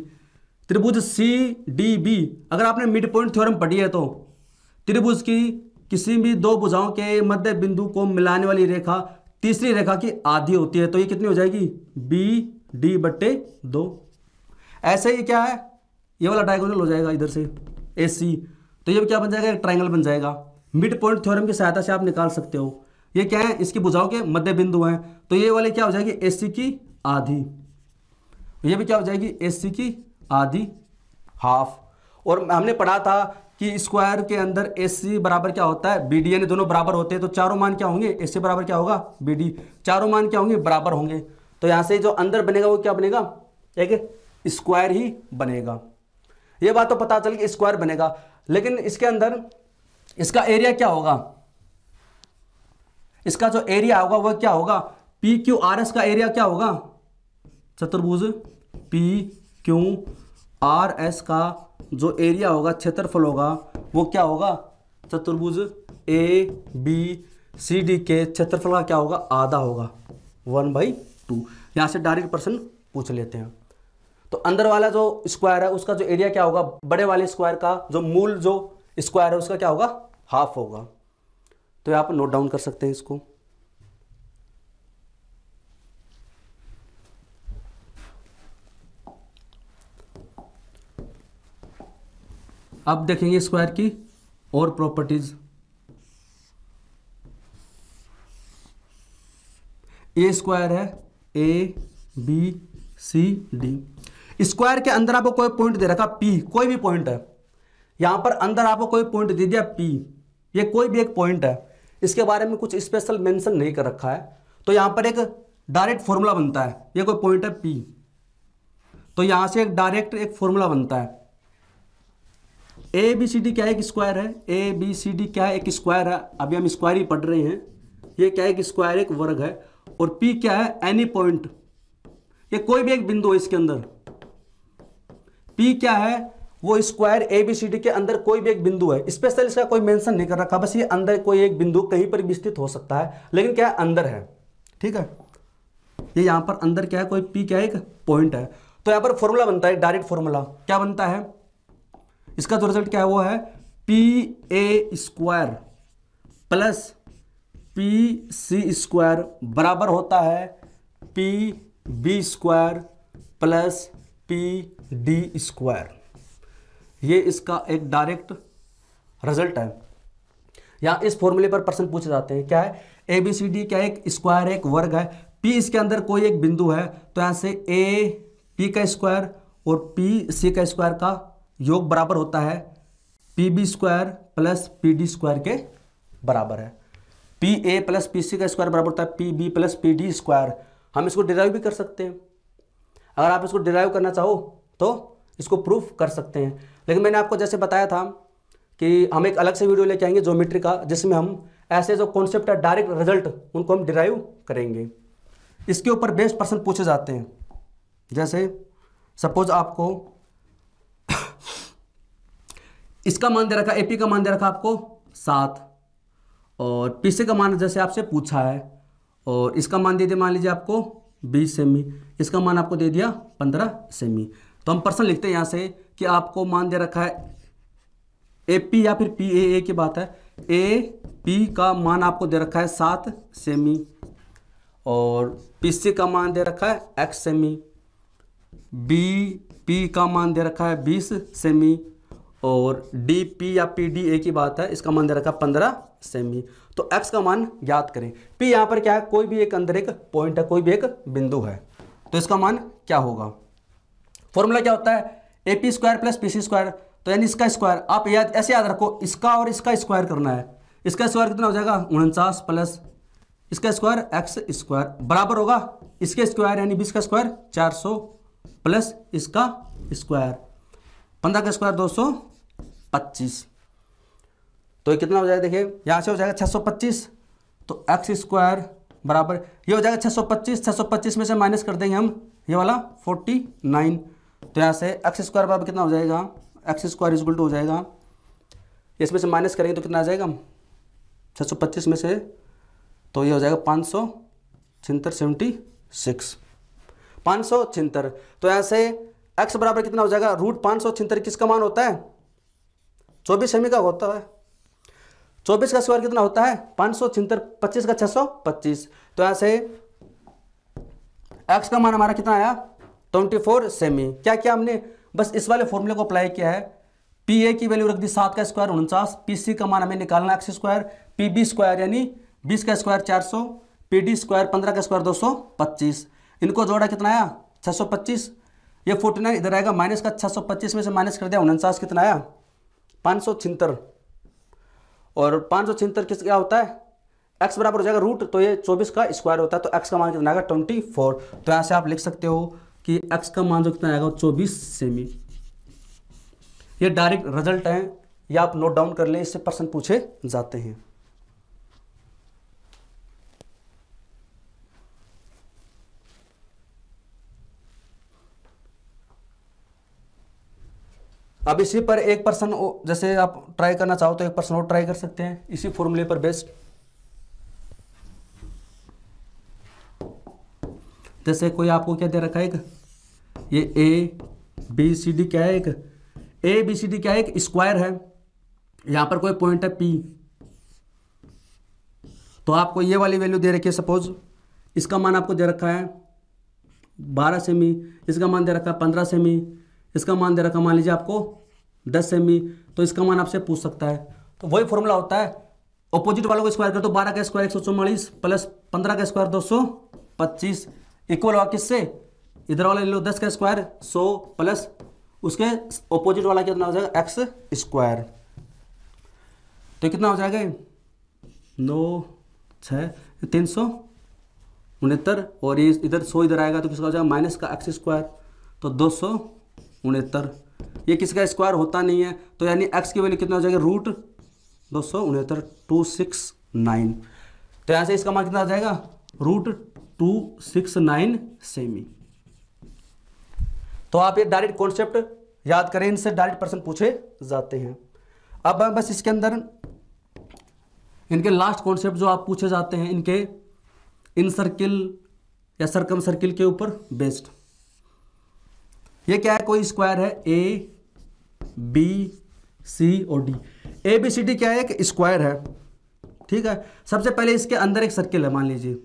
त्रिभुज सी डी बी अगर आपने मिड पॉइंट थ्योरम पढ़ी है तो त्रिभुज की किसी भी दो भुजाओं के मध्य बिंदु को मिलाने वाली रेखा तीसरी रेखा की आधी होती है तो ये कितनी हो जाएगी बी डी बट्टे दो ऐसे ही क्या है ये वाला डायगोनल हो जाएगा इधर से ए सी तो ये क्या बन जाएगा एक ट्राइंगल बन जाएगा मिड पॉइंट थ्योरम की सहायता से आप निकाल सकते हो ये क्या है इसकी बुझाओ के मध्य बिंदु हैं तो ये वाले क्या हो जाएगी एस की आधी ये भी क्या हो जाएगी एस की आधी हाफ और हमने पढ़ा था कि स्क्वायर के अंदर एस सी बराबर क्या होता है बी डी यानी दोनों बराबर होते हैं तो चारों मान क्या होंगे एस सी बराबर क्या होगा बी डी चारों मान क्या होंगे बराबर होंगे तो यहाँ से जो अंदर बनेगा वो क्या बनेगा एक स्क्वायर ही बनेगा ये बात तो पता चल कि स्क्वायर बनेगा लेकिन इसके अंदर इसका एरिया क्या होगा इसका जो एरिया होगा वह क्या होगा पी क्यू आर एस का एरिया क्या होगा चतुर्भुज पी क्यू आर एस का जो एरिया होगा क्षेत्रफल होगा वो क्या होगा चतुर्भुज ए बी सी डी के क्षेत्रफल का क्या होगा आधा होगा वन बाई टू यहाँ से डायरेक्ट प्रश्न पूछ लेते हैं तो अंदर वाला जो स्क्वायर है उसका जो एरिया क्या होगा बड़े वाले स्क्वायर का जो मूल जो स्क्वायर है उसका क्या होगा हाफ होगा तो आप नोट डाउन कर सकते हैं इसको अब देखेंगे स्क्वायर की और प्रॉपर्टीज ए स्क्वायर है A B C D square के अंदर आपको कोई पॉइंट दे रखा पी कोई भी पॉइंट है यहां पर अंदर आपको कोई पॉइंट दे दिया पी ये कोई भी एक पॉइंट है इसके बारे में कुछ स्पेशल मेंशन नहीं कर रखा है तो यहां पर एक डायरेक्ट फॉर्मूला बनता है ये कोई पॉइंट है पी तो यहां से एक डायरेक्ट एक फॉर्मूला बनता है ए बी सी डी क्या एक स्क्वायर है ए बी सी डी क्या एक स्क्वायर है अभी हम स्क्वायर ही पढ़ रहे हैं ये क्या एक स्क्वायर एक वर्ग है और पी क्या है एनी पॉइंट ये कोई भी एक बिंदु है इसके अंदर पी क्या है वो square A B C D के अंदर कोई भी एक बिंदु है स्पेशल इसका कोई मेंशन नहीं कर रखा बस ये अंदर कोई एक बिंदु कहीं पर विस्तृत हो सकता है लेकिन क्या अंदर है ठीक है ये यहां पर अंदर क्या है कोई पी क्या है एक पॉइंट है तो यहां पर फॉर्मूला बनता है डायरेक्ट फॉर्मूला क्या बनता है इसका जो रिजल्ट क्या है वो है P A square plus P C square बराबर होता है P B square plus P D square ये इसका एक डायरेक्ट रिजल्ट है या इस फॉर्मूले पर प्रश्न पूछे जाते हैं क्या है ए बी सी डी क्या एक स्क्वायर एक वर्ग है पी इसके अंदर कोई एक बिंदु है तो यहां से ए पी का स्क्वायर और पी सी का स्क्वायर का योग बराबर होता है P B square plus P D square के बराबर है P A plus P C का स्क्वायर बराबर होता है P B plus P D square हम इसको डिराइव भी कर सकते हैं अगर आप इसको डिराइव करना चाहो तो इसको प्रूफ कर सकते हैं लेकिन मैंने आपको जैसे बताया था कि हम एक अलग से वीडियो लेके आएंगे जोमेट्री का जिसमें हम ऐसे जो कॉन्सेप्ट है डायरेक्ट रिजल्ट उनको हम डिराइव करेंगे इसके ऊपर बेस्ट पर्सन पूछे जाते हैं जैसे सपोज आपको इसका मान दे रखा ए पी का मान दे रखा आपको सात और पीसी का मान जैसे आपसे पूछा है और इसका मान दे दिया मान लीजिए आपको बीस सेमी इसका मान आपको दे दिया पंद्रह सेमी तो हम पर्सन लिखते हैं यहाँ से कि आपको मान दे रखा है ए पी या फिर पी ए ए की बात है ए पी का मान आपको दे रखा है सात सेमी और पी सी का मान दे रखा है एक्स सेमी बी पी का मान दे रखा है बीस सेमी और डी पी या पी डी ए की बात है इसका मान दे रखा है पंद्रह सेमी तो एक्स का मान ज्ञात करें पी यहाँ पर क्या है कोई भी एक अंदर एक पॉइंट है कोई भी एक बिंदु है तो इसका मान क्या होगा फॉर्मूला क्या होता है A P square plus P C square तो यानी इसका स्क्वायर आप याद ऐसे याद रखो इसका और इसका स्क्वायर करना है इसका स्क्वायर कितना हो जाएगा उनचास प्लस इसका स्क्वायर एक्स स्क्वायर बराबर होगा इसके स्क्वायर यानी बीस का स्क्वायर चार सौ प्लस इसका स्क्वायर पंद्रह का स्क्वायर दो सौ पच्चीस तो ये कितना हो जाएगा देखिए यहाँ से हो जाएगा छः सौ पच्चीस तो एक्स स्क्वायर बराबर ये हो जाएगा छः सौ पच्चीस छः सौ पच्चीस में से माइनस कर देंगे हम ये वाला फोर्टी नाइन तो यहाँ से एक्स स्क्वायर बराबर कितना हो जाएगा एक्स स्क्वायर इज टू हो जाएगा इसमें से माइनस करेंगे तो कितना आ जाएगा छः में से तो ये हो जाएगा पाँच सौ छिहत्तर तो यहाँ से एक्स बराबर कितना हो जाएगा रूट पाँच किसका मान होता है चौबीस सेमी का होता है चौबीस का स्क्वायर कितना होता है पाँच सौ छिहत्तर पच्चीस का छः सौ पच्चीस तो ऐसे एक्स का मान हमारा कितना आया ट्वेंटी फोर सेमी क्या क्या हमने बस इस वाले फॉर्मूले को अप्लाई किया है पी ए की वैल्यू रख दी सात का स्क्वायर उनचास पी सी का मान हमें निकालना x square P B square यानी बीस का स्क्वायर चार सौ पी डी स्क्वायर पंद्रह का स्क्वायर दो सौ पच्चीस इनको जोड़ा कितना आया छः सौ पच्चीस ये फोर्टी नाइन इधर आएगा माइनस का छः सौ पच्चीस में से माइनस कर दिया उनचास कितना आया पाँच सौ छिहत्तर और पाँच सौ छिहत्तर किस क्या होता है एक्स बराबर हो जाएगा रूट तो ये चौबीस का स्क्वायर होता है तो एक्स का मान कितना आएगा ट्वेंटी फोर तो यहाँ से आप लिख सकते हो कि एक्स का मान जो कितना आएगा चौबीस सेमी ये डायरेक्ट रिजल्ट है या आप नोट डाउन कर लें इससे प्रश्न पूछे जाते हैं अब इसी पर एक पर्सन जैसे आप ट्राई करना चाहो तो एक पर्सन और ट्राई कर सकते हैं इसी फॉर्मूले पर बेस्ड जैसे कोई आपको क्या दे रखा है एक ये ए बी सी डी क्या है एक ए बी सी डी क्या है एक स्क्वायर है यहां पर कोई पॉइंट है पी तो आपको ये वाली वैल्यू दे रखी है सपोज इसका मान आपको दे रखा है बारह सेमी इसका मान दे रखा है पंद्रह सेमी इसका मान दे रखा मान लीजिए आपको दस सेमी तो इसका मान आपसे पूछ सकता है तो वही फॉर्मूला होता है अपोजिट वालों को स्क्वायर कर दो तो बारह का स्क्वायर एक सौ चौवालीस प्लस पंद्रह का स्क्वायर दो सौ पच्चीस इक्वल होगा किससे इधर वाला ले लो दस का स्क्वायर सो प्लस उसके ऑपोजिट वाला कितना हो जाएगा एक्स स्क्वायर तो कितना हो जाएगा नौ छः तीन सौ उनहत्तर और ये इधर सौ इधर आएगा तो किसका हो जाएगा माइनस का एक्स स्क्वायर तो दो सौ उनहत्तर ये किसका स्क्वायर होता नहीं है तो यानी एक्स की वैल्यू कितना हो जाएगा रूट दो सौ उनहत्तर टू सिक्स नाइन तो यहाँ से इसका मान कितना आ जाएगा रूट टू सिक्स नाइन सेमी तो आप ये डायरेक्ट कॉन्सेप्ट याद करें इनसे डायरेक्ट प्रश्न पूछे जाते हैं अब बस इसके अंदर इनके लास्ट कॉन्सेप्ट जो आप पूछे जाते हैं इनके इन सर्किल या सरकम सर्किल के ऊपर बेस्ड ये क्या है कोई स्क्वायर है ए बी सी और D A B C D क्या है एक स्क्वायर है ठीक है सबसे पहले इसके अंदर एक सर्किल है मान लीजिए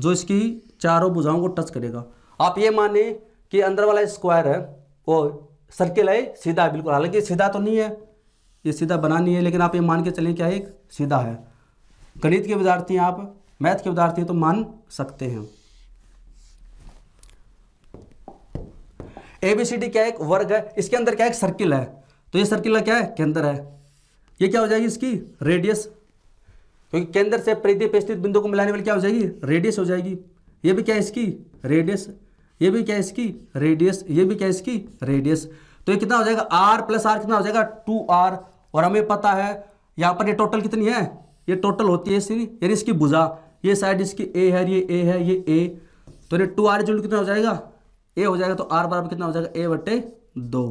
जो इसकी चारों भुजाओं को टच करेगा आप ये माने कि अंदर वाला स्क्वायर है वो सर्किल है सीधा है बिल्कुल हालांकि सीधा तो नहीं है ये सीधा बना नहीं है लेकिन आप ये मान के चलें क्या एक सीधा है गणित के विद्यार्थी हैं आप मैथ के विद्यार्थी तो मान सकते हैं ए बी सी डी क्या एक वर्ग है इसके अंदर क्या एक सर्किल है तो ये सर्किल क्या है केंद्र है ये क्या हो जाएगी इसकी रेडियस क्योंकि केंद्र से परिधि स्थित बिंदु को मिलाने वाली क्या हो जाएगी रेडियस हो जाएगी ये भी क्या इसकी रेडियस ये भी क्या इसकी रेडियस ये भी क्या इसकी रेडियस तो ये कितना हो जाएगा आर प्लस आर कितना हो जाएगा टू आर और हमें पता है यहाँ पर ये टोटल कितनी है ये टोटल होती है इसी यानी इसकी भुजा ये साइड इसकी ए है ये ए है ये ए तो ये टू आर जुल कितना हो जाएगा ए हो जाएगा तो आर बराबर कितना हो जाएगा ए बटे दो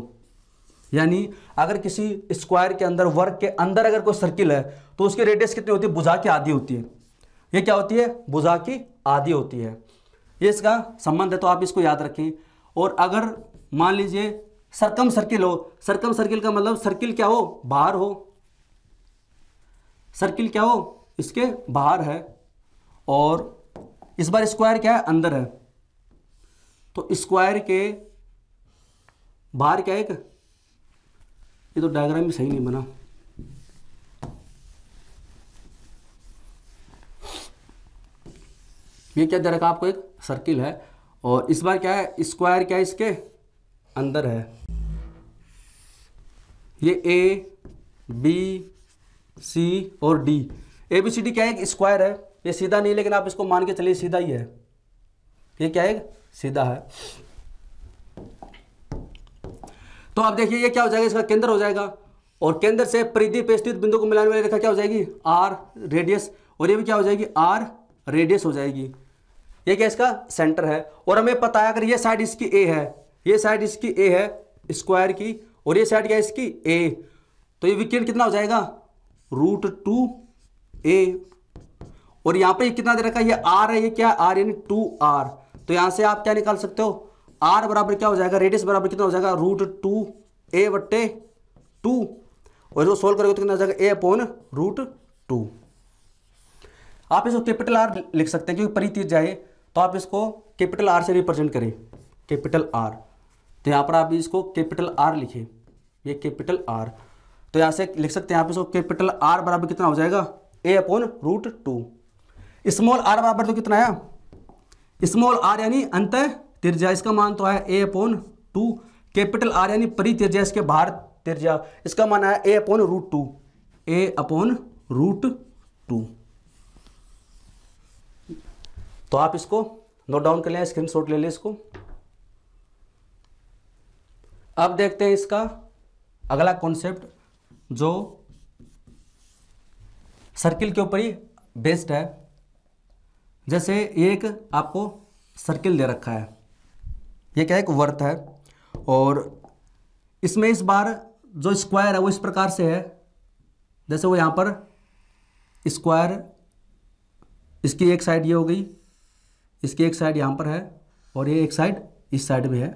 यानी अगर किसी स्क्वायर के अंदर वर्ग के अंदर अगर कोई सर्किल है तो उसकी रेडियस कितनी होती है बुझा की आधी होती है ये क्या होती है बुझा की आधी होती है ये इसका संबंध है तो आप इसको याद रखें और अगर मान लीजिए सरकम सर्किल हो सरकम सर्किल का मतलब सर्किल क्या हो बाहर हो सर्किल क्या हो इसके बाहर है और इस बार स्क्वायर क्या है अंदर है तो स्क्वायर के बाहर क्या एक ये तो डायग्राम भी सही नहीं बना ये क्या दे रखा आपको एक सर्किल है और इस बार क्या है स्क्वायर क्या है इसके अंदर है ये ए बी सी और D A B C D क्या है एक स्क्वायर है ये सीधा नहीं लेकिन आप इसको मान के चलिए सीधा ही है ये क्या है सीधा है तो आप देखिए ये क्या हो जाएगा इसका केंद्र हो जाएगा और केंद्र से परिधि स्थित बिंदु को मिलाने वाली रेखा क्या हो जाएगी आर रेडियस और ये भी क्या हो जाएगी आर रेडियस हो जाएगी ये क्या इसका सेंटर है और हमें पता है अगर ये साइड इसकी ए है ये साइड इसकी ए है स्क्वायर की और ये साइड क्या इसकी ए तो ये विकेंड कितना हो जाएगा रूट टू ए और यहाँ पर कितना दे रखा है ये आर है ये क्या आर यानी टू आर तो यहाँ से आप क्या निकाल सकते हो आर बराबर क्या हो जाएगा रेडियस बराबर कितना हो जाएगा रूट टू ए वट्टे टू और इसको सोल्व करोगे तो कितना हो जाएगा ए अपॉन रूट टू आप इसको कैपिटल आर लिख सकते हैं क्योंकि परितीत जाए तो आप इसको कैपिटल आर से रिप्रेजेंट करें कैपिटल आर तो यहाँ पर आप इसको कैपिटल आर लिखे ये कैपिटल आर तो यहाँ से लिख सकते हैं आप इसको कैपिटल आर बराबर कितना हो जाएगा A upon root two small R बराबर तो कितना आया स्मॉल आर यानी अंत त्रिज्या इसका मान तो है A upon two capital R यानी त्रिज्या इसके बाहर त्रिज्या इसका मान है A upon root two A upon root two तो आप इसको नोट डाउन कर लें स्क्रीन शॉट ले लें इसको अब देखते हैं इसका अगला कॉन्सेप्ट जो सर्किल के ऊपर ही बेस्ड है जैसे एक आपको सर्किल दे रखा है ये क्या है एक वर्थ है और इसमें इस बार जो स्क्वायर है वो इस प्रकार से है जैसे वो यहाँ पर स्क्वायर इसकी एक साइड ये हो गई इसकी एक साइड यहाँ पर है और ये एक साइड इस साइड भी है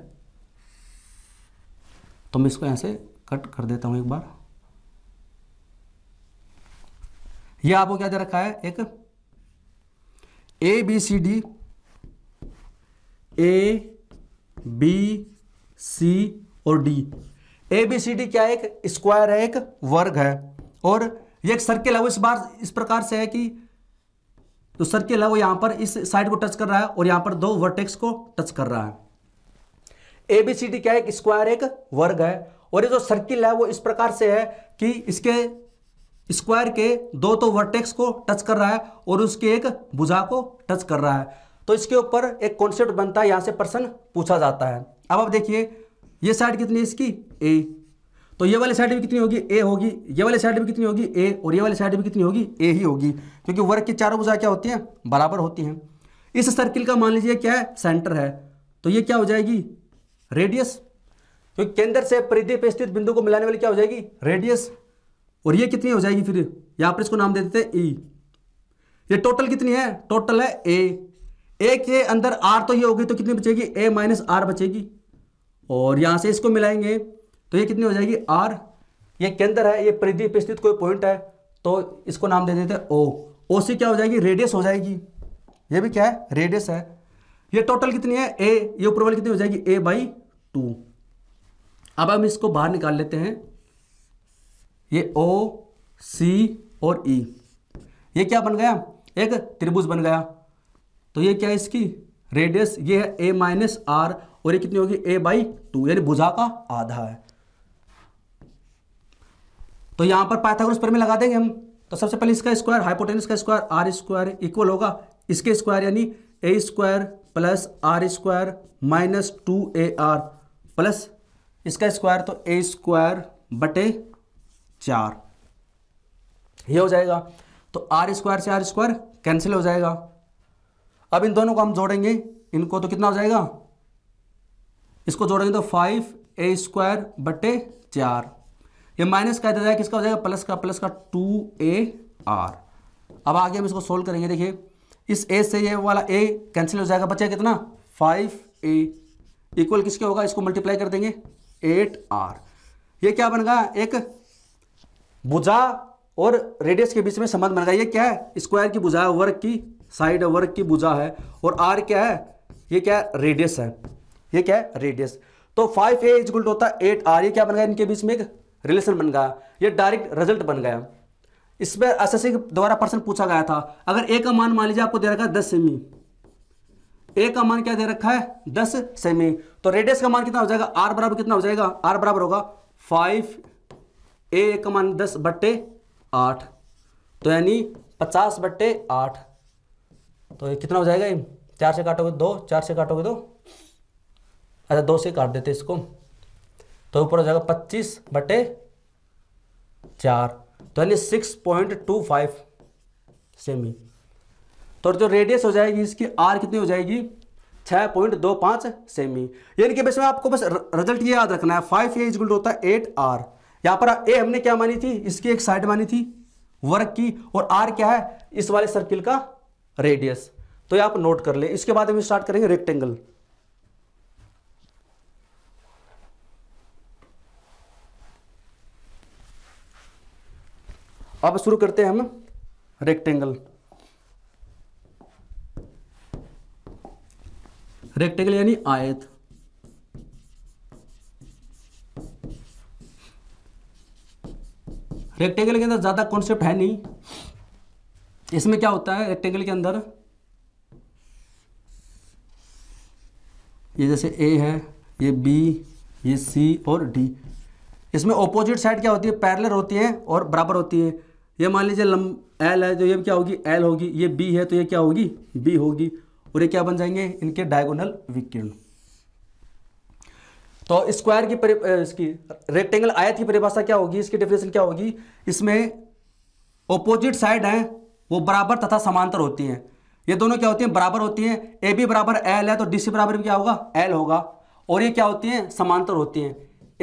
तो मैं इसको ऐसे से कट कर देता हूँ एक बार यह आपको क्या दे रखा है एक A B C D A B C और D A B C D क्या एक स्क्वायर है एक वर्ग है और ये एक सर्किल है वो इस बार इस प्रकार से है कि तो सर्किल है वो यहां पर इस साइड को टच कर रहा है और यहां पर दो वर्टेक्स को टच कर रहा है ए बी सी डी क्या एक स्क्वायर एक वर्ग है और ये जो सर्किल है वो इस प्रकार से है कि इसके स्क्वायर के दो तो वर्टेक्स को टच कर रहा है और उसके एक भुजा को टच कर रहा है तो इसके ऊपर एक कॉन्सेप्ट बनता है यहाँ से प्रश्न पूछा जाता है अब आप देखिए ये साइड कितनी है इसकी ए तो ये वाली साइड भी कितनी होगी ए होगी ये वाली साइड भी कितनी होगी ए और ये वाली साइड भी कितनी होगी ए ही होगी क्योंकि वर्ग की चारों भुजा क्या होती हैं बराबर होती हैं इस सर्किल का मान लीजिए क्या है सेंटर है तो ये क्या हो जाएगी रेडियस क्योंकि केंद्र से परिधि पर स्थित बिंदु को मिलाने वाली क्या हो जाएगी रेडियस और ये कितनी हो जाएगी फिर यहाँ पर इसको नाम दे देते हैं ई e। ये टोटल कितनी है टोटल है ए ए के अंदर आर तो ये होगी तो कितनी बचेगी ए माइनस आर बचेगी और यहां से इसको मिलाएंगे तो ये कितनी हो जाएगी आर ये केंद्र है ये परिधि पर स्थित कोई पॉइंट है तो इसको नाम दे देते ओ ओ सी क्या हो जाएगी रेडियस हो जाएगी ये भी क्या है रेडियस है ये टोटल कितनी है ए ये ऊपर वाली कितनी हो जाएगी ए बाई टू अब हम इसको बाहर निकाल लेते हैं ये ओ सी और ई e. ये क्या बन गया एक त्रिभुज बन गया तो ये क्या है इसकी रेडियस ये है ए माइनस आर और ये कितनी होगी ए बाई टू यानी भुजा का आधा है तो यहां पर पाइथागोरस प्रमेय लगा देंगे हम तो सबसे पहले इसका स्क्वायर हाइपोटेनस का स्क्वायर आर स्क्वायर इक्वल होगा इसके स्क्वायर यानी A square plus R square minus two A R plus इसका स्क्वायर तो ए स्क्वायर बटे चार ये हो जाएगा तो आर स्क्वायर से आर स्क्वायर कैंसिल हो जाएगा अब इन दोनों को हम जोड़ेंगे इनको तो कितना हो जाएगा इसको जोड़ेंगे तो फाइव ए स्क्वायर बटे चार ये माइनस का दे जाए किसका हो जाएगा प्लस का प्लस का टू ए आर अब आगे हम इसको सोल्व करेंगे देखिए इस ए से ये वाला ए कैंसिल हो जाएगा बच्चा कितना फाइव ए इक्वल किसके होगा इसको मल्टीप्लाई कर देंगे एट आर ये क्या बन गया एक भुजा और रेडियस के बीच में संबंध बन गया ये क्या है स्क्वायर की भुजा वर्ग की साइड वर्ग की भुजा है और आर क्या है ये क्या है रेडियस है ये क्या है रेडियस तो फाइव ए इजगुल होता है एट आर ये क्या बन गया इनके बीच में एक रिलेशन बन गया ये डायरेक्ट रिजल्ट बन गया इसमें एस एस द्वारा प्रश्न पूछा गया था अगर ए का मान मान लीजिए आपको दे रखा है दस सेमी ए का मान क्या दे रखा है दस सेमी तो रेडियस का मान कितना हो जाएगा आर बराबर कितना हो जाएगा आर बराबर होगा फाइव ए का मान दस बट्टे आठ तो यानी पचास बट्टे आठ तो ये कितना हो जाएगा ये चार से काटोगे दो चार से काटोगे दो अच्छा दो से काट देते इसको तो ऊपर हो जाएगा पच्चीस बटे चार तो यानी सिक्स पॉइंट टू फाइव सेमी तो जो रेडियस हो जाएगी इसकी आर कितनी हो जाएगी छः पॉइंट दो पाँच सेमी यानी कि बस में आपको बस रिजल्ट ये याद रखना है फाइव ए इजगुल होता है एट आर यहाँ पर ए हमने क्या मानी थी इसकी एक साइड मानी थी वर्क की और आर क्या है इस वाले सर्किल का रेडियस तो ये आप नोट कर ले इसके बाद हम स्टार्ट करेंगे रेक्टेंगल अब शुरू करते हैं हम रेक्टेंगल रेक्टेंगल यानी आयत रेक्टेंगल के अंदर ज्यादा कॉन्सेप्ट है नहीं इसमें क्या होता है रेक्टेंगल के अंदर ये जैसे ए है ये बी ये सी और डी इसमें ऑपोजिट साइड क्या होती है पैरलर होती है और बराबर होती है ये मान लीजिए लम एल है तो ये क्या होगी एल होगी ये बी है तो ये क्या होगी बी होगी और ये क्या बन जाएंगे इनके डायगोनल विकीर्ण तो स्क्वायर की परि इसकी रेक्टेंगल आयत की परिभाषा क्या होगी इसकी डेफिनेशन क्या होगी इसमें ऑपोजिट साइड है वो बराबर तथा समांतर होती हैं ये दोनों क्या होती हैं बराबर होती हैं ए बी बराबर एल है तो डी सी बराबर भी क्या होगा एल होगा और ये क्या होती हैं समांतर होती हैं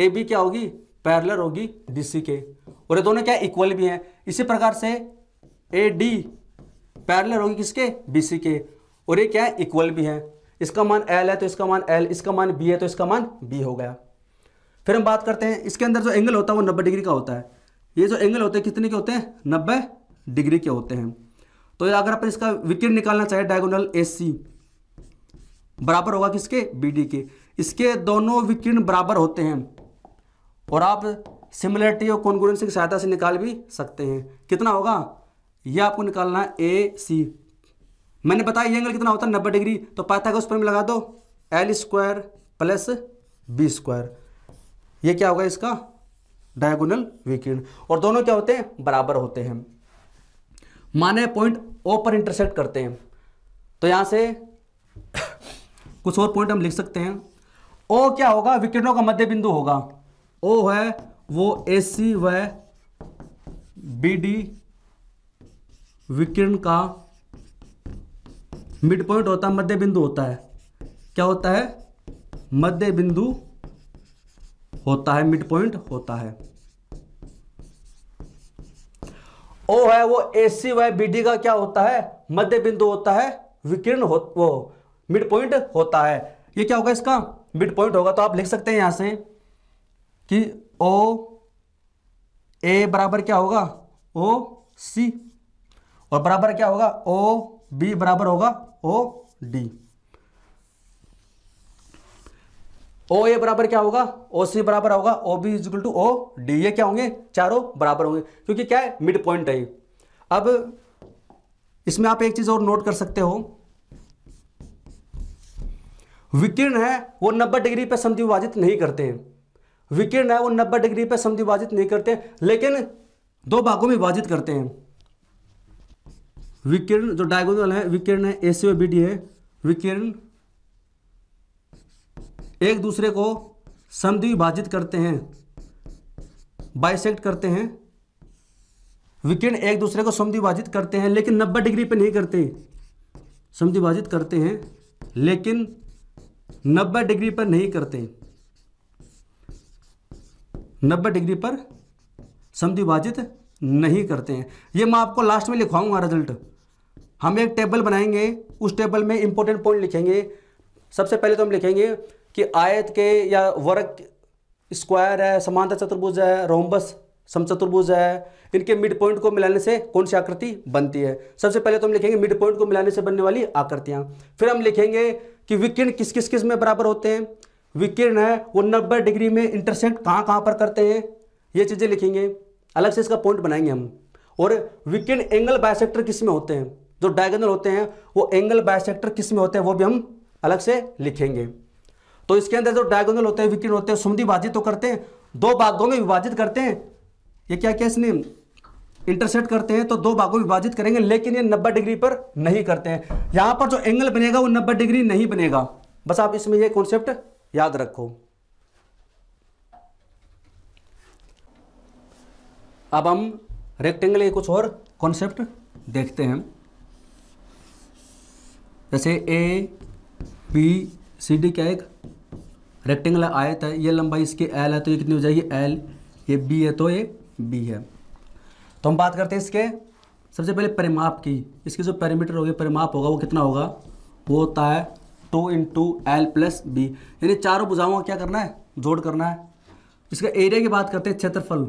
ए बी क्या होगी पैरलर होगी डी सी के और ये दोनों क्या इक्वल भी हैं इसी प्रकार से ए डी पैरलर होगी किसके बी सी के और ये क्या है इक्वल भी है इसका मान एल है तो इसका मान एल इसका मान बी है तो इसका मान बी हो गया फिर हम बात करते हैं इसके अंदर जो एंगल होता है वो नब्बे डिग्री का होता है ये जो एंगल होते हैं कितने के होते हैं नब्बे डिग्री के होते हैं तो अगर अपन इसका विकेट निकालना चाहे डायगोनल ए सी बराबर होगा किसके बी डी के इसके दोनों विकिरण बराबर होते हैं और आप सिमिलरिटी और कॉन्गुरेंसी की सहायता से निकाल भी सकते हैं कितना होगा यह आपको निकालना ए सी मैंने बताया ये एंगल कितना होता है नब्बे डिग्री तो पाथागोरस प्रमेय लगा दो L square plus B square यह क्या होगा इसका डायगोनल विकीर्ण और दोनों क्या होते हैं बराबर होते हैं माने पॉइंट ओ पर इंटरसेक्ट करते हैं तो यहां से कुछ और पॉइंट हम लिख सकते हैं ओ क्या होगा विकेटों का मध्य बिंदु होगा ओ है वो ए सी व बी डी विकिरण का मिड पॉइंट होता है मध्य बिंदु होता है क्या होता है मध्य बिंदु होता है मिड पॉइंट होता है ओ है वो ए सी वाई बी डी का क्या होता है मध्य बिंदु होता है विकिरण हो वो मिड पॉइंट होता है ये क्या होगा इसका मिड पॉइंट होगा तो आप लिख सकते हैं यहां से कि ओ ए बराबर क्या होगा ओ सी और बराबर क्या होगा ओ बी बराबर होगा ओ डी ओ ए बराबर क्या होगा ओ सी बराबर होगा O B equal to O D A क्या होंगे चारों बराबर होंगे क्योंकि क्या है मिड पॉइंट है अब इसमें आप एक चीज और नोट कर सकते हो विकिरण है वो 90 डिग्री पे विभाजित नहीं करते हैं विकिरण है वो 90 डिग्री पे विभाजित नहीं करते लेकिन दो भागों में विभाजित करते हैं विकिरण जो डायगोनल है विकिरण है ए सी ओ बी डी है विकिरण एक दूसरे को समद्विभाजित करते हैं बाइसेक्ट करते हैं विकिरण एक दूसरे को समद्विभाजित करते हैं लेकिन 90 डिग्री पे नहीं करते समद्विभाजित करते हैं लेकिन 90 डिग्री पर नहीं करते 90 डिग्री पर समद्विभाजित नहीं करते हैं ये मैं आपको लास्ट में लिखवाऊंगा रिजल्ट हम एक टेबल बनाएंगे उस टेबल में इंपॉर्टेंट पॉइंट लिखेंगे सबसे पहले तो हम लिखेंगे कि आयत के या वर्ग स्क्वायर है समानता चतुर्भुज है रोमबस समचतुर्भुज है इनके मिड पॉइंट को मिलाने से कौन सी आकृति बनती है सबसे पहले तो हम लिखेंगे मिड पॉइंट को मिलाने से बनने वाली आकृतियां फिर हम लिखेंगे कि विकिरण किस किस किस में बराबर होते हैं विकिरण है वो नब्बे डिग्री में इंटरसेक्ट कहाँ कहाँ पर करते हैं ये चीज़ें लिखेंगे अलग से इसका पॉइंट बनाएंगे हम और विकिरण एंगल बायसेक्टर किस में होते हैं जो डायगनल होते हैं वो एंगल बायसेक्टर किस में होते हैं वो भी हम अलग से लिखेंगे तो इसके अंदर जो डायगोनल होते हैं विकिरण होते हैं सुमधि बाधित तो करते हैं दो भागों में विभाजित करते हैं ये क्या क्या इसने इंटरसेट करते हैं तो दो भागों में विभाजित करेंगे लेकिन ये 90 डिग्री पर नहीं करते हैं यहां पर जो एंगल बनेगा वो 90 डिग्री नहीं बनेगा बस आप इसमें ये कॉन्सेप्ट याद रखो अब हम रेक्टेंगल के कुछ और कॉन्सेप्ट देखते हैं जैसे ए बी सी डी क्या एक रेक्टेंगल आयत है ये लंबाई इसकी एल है तो ये कितनी हो जाएगी एल ये बी है तो ये बी है तो हम बात करते हैं इसके सबसे पहले परिमाप की इसकी जो पैरामीटर होगी परिमाप होगा वो कितना होगा वो होता है two into L plus B यानी चारों बुझाओं का क्या करना है जोड़ करना है इसका एरिया की बात करते हैं क्षेत्रफल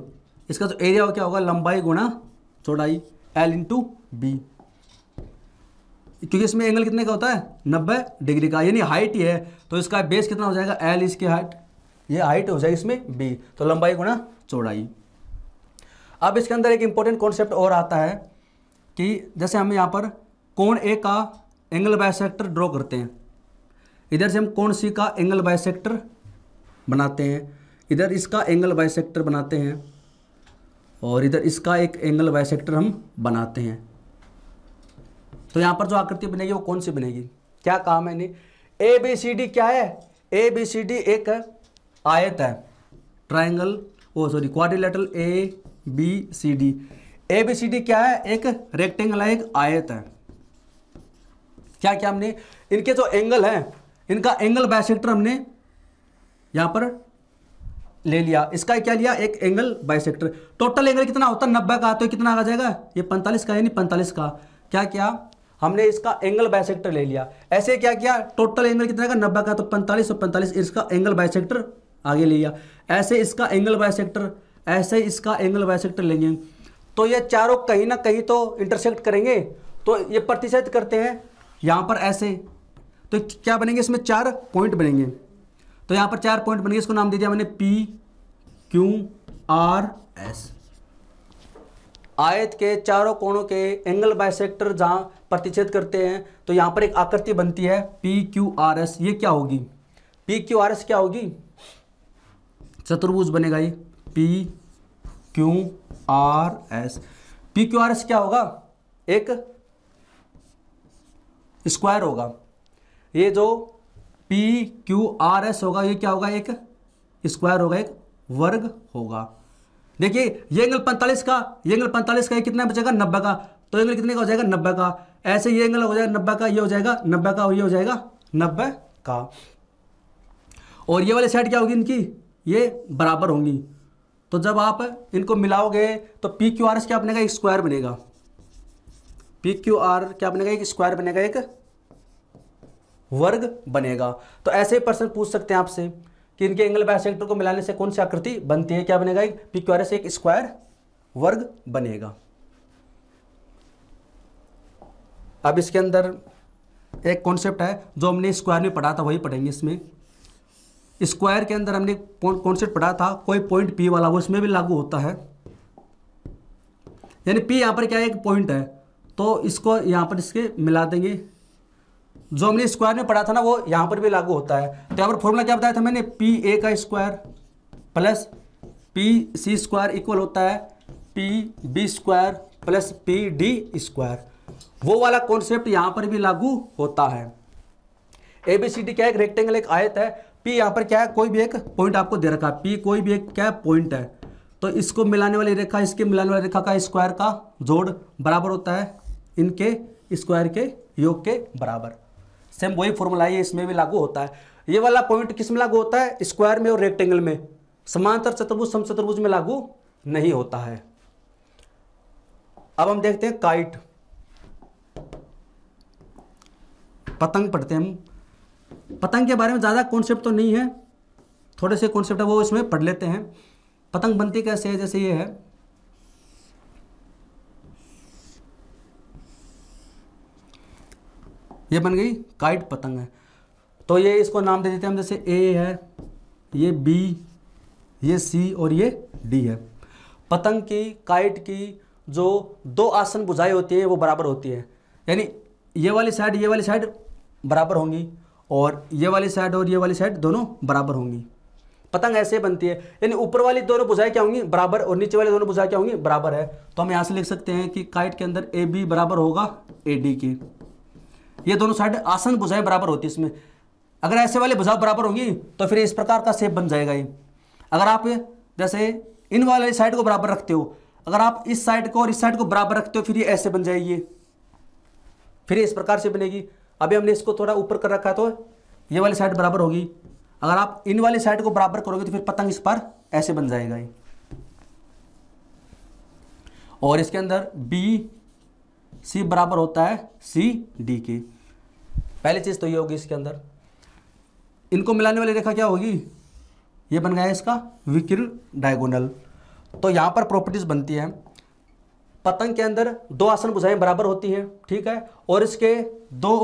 इसका जो एरिया हो क्या होगा लंबाई गुणा चौड़ाई एल इंटू बी क्योंकि इसमें एंगल कितने का होता है नब्बे डिग्री का यानी हाइट ही है तो इसका बेस कितना हो जाएगा एल इसकी हाइट ये हाइट हो जाएगी इसमें बी तो लंबाई गुणा चौड़ाई अब इसके अंदर एक इम्पोर्टेंट कॉन्सेप्ट और आता है कि जैसे हम यहाँ पर कोण ए का एंगल बायसेक्टर ड्रॉ करते हैं इधर से हम कोण सी का एंगल बायसेक्टर बनाते हैं इधर इसका एंगल बायसेक्टर बनाते हैं और इधर इसका एक एंगल बायसेक्टर हम बनाते हैं तो यहां पर जो आकृति बनेगी वो कौन सी बनेगी क्या कहा मैंने ए बी सी डी क्या है ए बी सी डी एक आयत है triangle oh sorry quadrilateral A B C D A B C D क्या है एक रेक्टेंगल है एक आयत है क्या क्या हमने इनके जो एंगल हैं इनका एंगल बायसेक्टर हमने यहां पर ले लिया इसका क्या लिया एक एंगल बाइसेक्टर टोटल एंगल कितना होता है नब्बे का तो कितना आ जाएगा ये पैंतालीस का यानी पैंतालीस का क्या क्या हमने इसका एंगल बायसेक्टर ले लिया ऐसे क्या किया टोटल एंगल कितना का नब्बे का तो पैंतालीस सौ पैंतालीस इसका एंगल बायसेक्टर आगे ले लिया ऐसे इसका एंगल बायसेक्टर ऐसे इसका एंगल बायसेक्टर लेंगे तो ये चारों कहीं ना कहीं तो इंटरसेक्ट करेंगे तो ये प्रतिशत करते हैं यहाँ पर ऐसे तो क्या बनेंगे इसमें चार पॉइंट बनेंगे तो यहाँ पर चार पॉइंट बनेंगे इसको नाम दे दिया मैंने पी क्यू आर एस आयत के चारों कोणों के एंगल बाइसेक्टर जहां प्रतिच्छेद करते हैं तो यहां पर एक आकृति बनती है पी क्यू आर एस ये क्या होगी पी क्यू आर एस क्या होगी चतुर्भुज बनेगा ये P Q R S P Q R S क्या होगा एक स्क्वायर होगा ये जो पी क्यू आर एस होगा ये क्या होगा एक स्क्वायर होगा एक वर्ग होगा देखिए ये एंगल पैंतालीस का ये एंगल पैंतालीस का ये कितना बचेगा नब्बे का तो एंगल कितने का हो जाएगा नब्बे का ऐसे ये एंगल हो जाएगा नब्बे का ये हो जाएगा नब्बे का ये हो जाएगा नब्बे का और ये वाली साइड क्या होगी इनकी ये बराबर होंगी तो जब आप इनको मिलाओगे तो पी क्यू आर एस क्या बनेगा एक स्क्वायर बनेगा पी क्यू आर क्या बनेगा एक स्क्वायर बनेगा एक वर्ग बनेगा तो ऐसे ही प्रश्न पूछ सकते हैं आपसे कि इनके एंगल बाय को मिलाने से कौन सी आकृति बनती है क्या बनेगा एक पिक्योरस एक स्क्वायर वर्ग बनेगा अब इसके अंदर एक कॉन्सेप्ट है जो हमने स्क्वायर में पढ़ा था वही पढ़ेंगे इसमें स्क्वायर के अंदर हमने कॉन्सेप्ट पढ़ा था कोई पॉइंट पी वाला वो इसमें भी लागू होता है यानी पी यहाँ पर क्या एक पॉइंट है तो इसको यहाँ पर इसके मिला देंगे जो हमने स्क्वायर में पढ़ा था ना वो यहाँ पर भी लागू होता है तो यहाँ पर फॉर्मूला क्या बताया था मैंने पी ए का square plus P C square equal होता है P B square plus P D square वो वाला कॉन्सेप्ट यहाँ पर भी लागू होता है ए बी सी डी क्या एक रेक्टेंगल एक आयत है पी यहाँ पर क्या है कोई भी एक पॉइंट आपको दे रखा है पी कोई भी एक क्या पॉइंट है तो इसको मिलाने वाली रेखा इसके मिलाने वाली रेखा का स्क्वायर का जोड़ बराबर होता है इनके स्क्वायर के योग के बराबर सेम वही फॉर्मूला है इसमें भी लागू होता है ये वाला पॉइंट किस में लागू होता है स्क्वायर में और रेक्टेंगल में समांतर चतुर्भुज चतुर्भुज में लागू नहीं होता है अब हम देखते हैं काइट पतंग पढ़ते हैं हम पतंग के बारे में ज़्यादा कॉन्सेप्ट तो नहीं है थोड़े से कॉन्सेप्ट है वो इसमें पढ़ लेते हैं पतंग बनती कैसे है जैसे ये है ये बन गई काइट पतंग है तो ये इसको नाम दे देते हैं हम जैसे ए है ये बी ये सी और ये डी है पतंग की काइट की जो दो आसन बुझाई होती है वो बराबर होती है यानी ये वाली साइड ये वाली साइड बराबर होंगी और ये वाली साइड और ये वाली साइड दोनों बराबर होंगी पतंग ऐसे बनती है यानी ऊपर वाली दोनों बुझाई क्या होंगी बराबर और नीचे वाली दोनों बुझाई क्या होंगी बराबर है तो हम यहाँ से लिख सकते हैं कि काइट के अंदर ए बी बराबर होगा ए डी के ये दोनों साइड आसन भुजाएं बराबर होती है इसमें अगर ऐसे वाले भुजा बराबर होंगी तो फिर इस प्रकार का सेप बन जाएगा ये अगर आप जैसे इन वाले साइड को बराबर रखते हो अगर आप इस साइड को और इस साइड को बराबर रखते हो फिर ये ऐसे बन जाएगी फिर इस प्रकार से बनेगी अभी हमने इसको थोड़ा ऊपर कर रखा तो ये वाली साइड बराबर होगी अगर आप इन वाली साइड को बराबर करोगे तो फिर पतंग इस पर ऐसे बन जाएगा ये और इसके अंदर बी सी बराबर होता है सी डी के पहली चीज़ तो ये होगी इसके अंदर इनको मिलाने वाली रेखा क्या होगी ये बन गया है इसका विकिर डायगोनल तो यहाँ पर प्रॉपर्टीज बनती है पतंग के अंदर दो आसन भुजाएं बराबर होती हैं ठीक है और इसके दो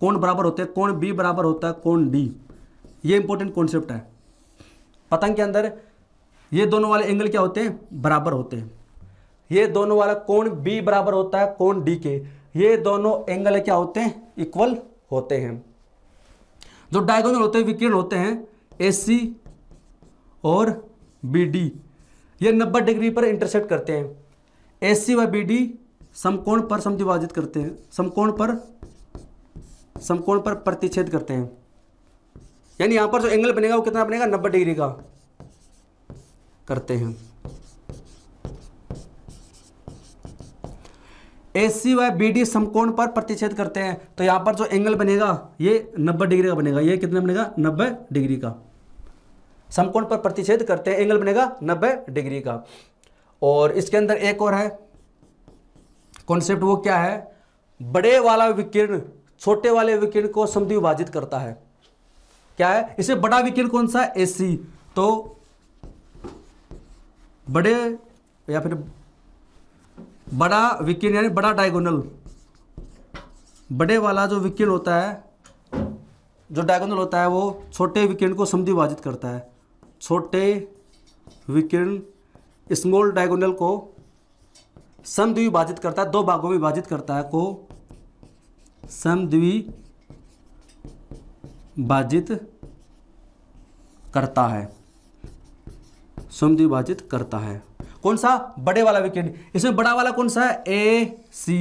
कोण बराबर होते हैं कोण बी बराबर होता है कोण डी ये इंपॉर्टेंट कॉन्सेप्ट है पतंग के अंदर ये दोनों वाले एंगल क्या होते हैं बराबर होते हैं ये दोनों वाला कोण बी बराबर होता है कोण डी के ये दोनों एंगल क्या होते हैं इक्वल होते हैं जो डायगोनल होते हैं विकिरण होते हैं ए और बी डी ये नब्बे डिग्री पर इंटरसेप्ट करते हैं ए सी व बी डी समकोण पर समिभाजित करते हैं समकोण पर समकोण पर प्रतिच्छेद करते हैं यानी यहां पर जो एंगल बनेगा वो कितना बनेगा नब्बे डिग्री का करते हैं ए सी वाई बी डी समकोण पर प्रतिच्छेद करते हैं तो यहां पर जो एंगल बनेगा ये नब्बे डिग्री का बनेगा ये कितना बनेगा नब्बे डिग्री का समकोण पर प्रतिच्छेद करते हैं एंगल बनेगा नब्बे डिग्री का और इसके अंदर एक और है कॉन्सेप्ट वो क्या है बड़े वाला विकिरण छोटे वाले विकिरण को समद्विभाजित करता है क्या है इसे बड़ा विकिरण कौन सा एसी तो बड़े या फिर बड़ा विकेंड यानी बड़ा डायगोनल बड़े वाला जो विकिरण होता है जो डायगोनल होता है वो छोटे विकेंड को समधिभाजित करता है छोटे विकिरण स्मॉल डायगोनल को समद्विभाजित करता है दो भागों में विभाजित करता है को समद्विभाजित करता है समद्विभाजित करता है कौन सा बड़े वाला विकेट इसमें बड़ा वाला कौन सा है ए सी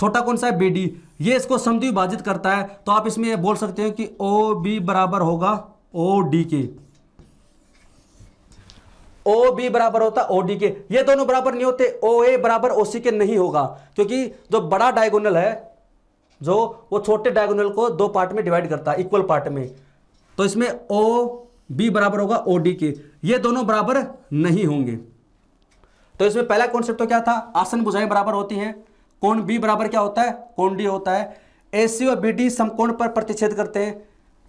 छोटा कौन सा है बी डी ये इसको समझ विभाजित करता है तो आप इसमें ये बोल सकते हो कि ओ बी बराबर होगा ओ डी के ओ बी बराबर होता ओ डी के ये दोनों बराबर नहीं होते ओ ए बराबर ओ सी के नहीं होगा क्योंकि जो बड़ा डायगोनल है जो वो छोटे डायगोनल को दो पार्ट में डिवाइड करता है इक्वल पार्ट में तो इसमें ओ बी बराबर होगा ओ डी के ये दोनों बराबर नहीं होंगे तो इसमें पहला कॉन्सेप्ट तो क्या था आसन भुजाएं बराबर होती है कोण बी बराबर क्या होता है कोण डी होता है ए सी और बी डी समकोण पर प्रतिच्छेद करते हैं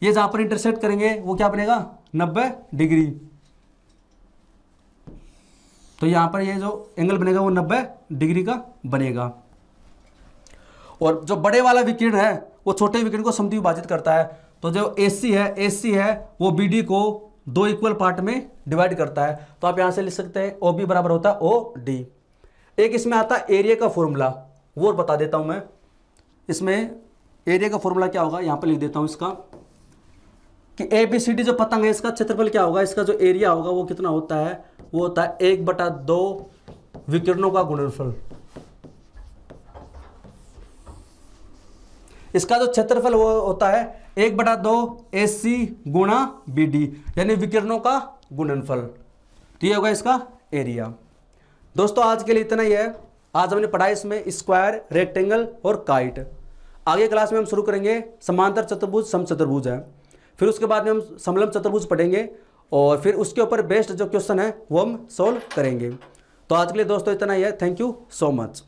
ये जहां पर इंटरसेप्ट करेंगे वो क्या बनेगा नब्बे डिग्री तो यहां पर ये जो एंगल बनेगा वो नब्बे डिग्री का बनेगा और जो बड़े वाला विकिरण है वो छोटे विकिरण को समति विभाजित करता है तो जो ए सी है ए सी है वो बी डी को दो इक्वल पार्ट में डिवाइड करता है तो आप यहां से लिख सकते हैं ओ बी बराबर होता है ओ डी एक इसमें आता है एरिया का फॉर्मूला वो बता देता हूं मैं इसमें एरिया का फॉर्मूला क्या होगा यहां पर लिख देता हूं इसका कि ए बी सी डी जो पतंग है इसका क्षेत्रफल क्या होगा इसका जो एरिया होगा वो कितना होता है वो होता है एक बटा दो विकिरणों का गुणनफल इसका जो क्षेत्रफल वो होता है एक बटा दो एस सी गुणा बी डी यानी विकिरणों का गुणनफल तो ये होगा इसका एरिया दोस्तों आज के लिए इतना ही है आज हमने पढ़ा इसमें स्क्वायर रेक्टेंगल और काइट आगे क्लास में हम शुरू करेंगे समांतर चतुर्भुज सम चतुर्भुज है फिर उसके बाद में हम समलम चतुर्भुज पढ़ेंगे और फिर उसके ऊपर बेस्ट जो क्वेश्चन है वो हम सोल्व करेंगे तो आज के लिए दोस्तों इतना ही है थैंक यू सो मच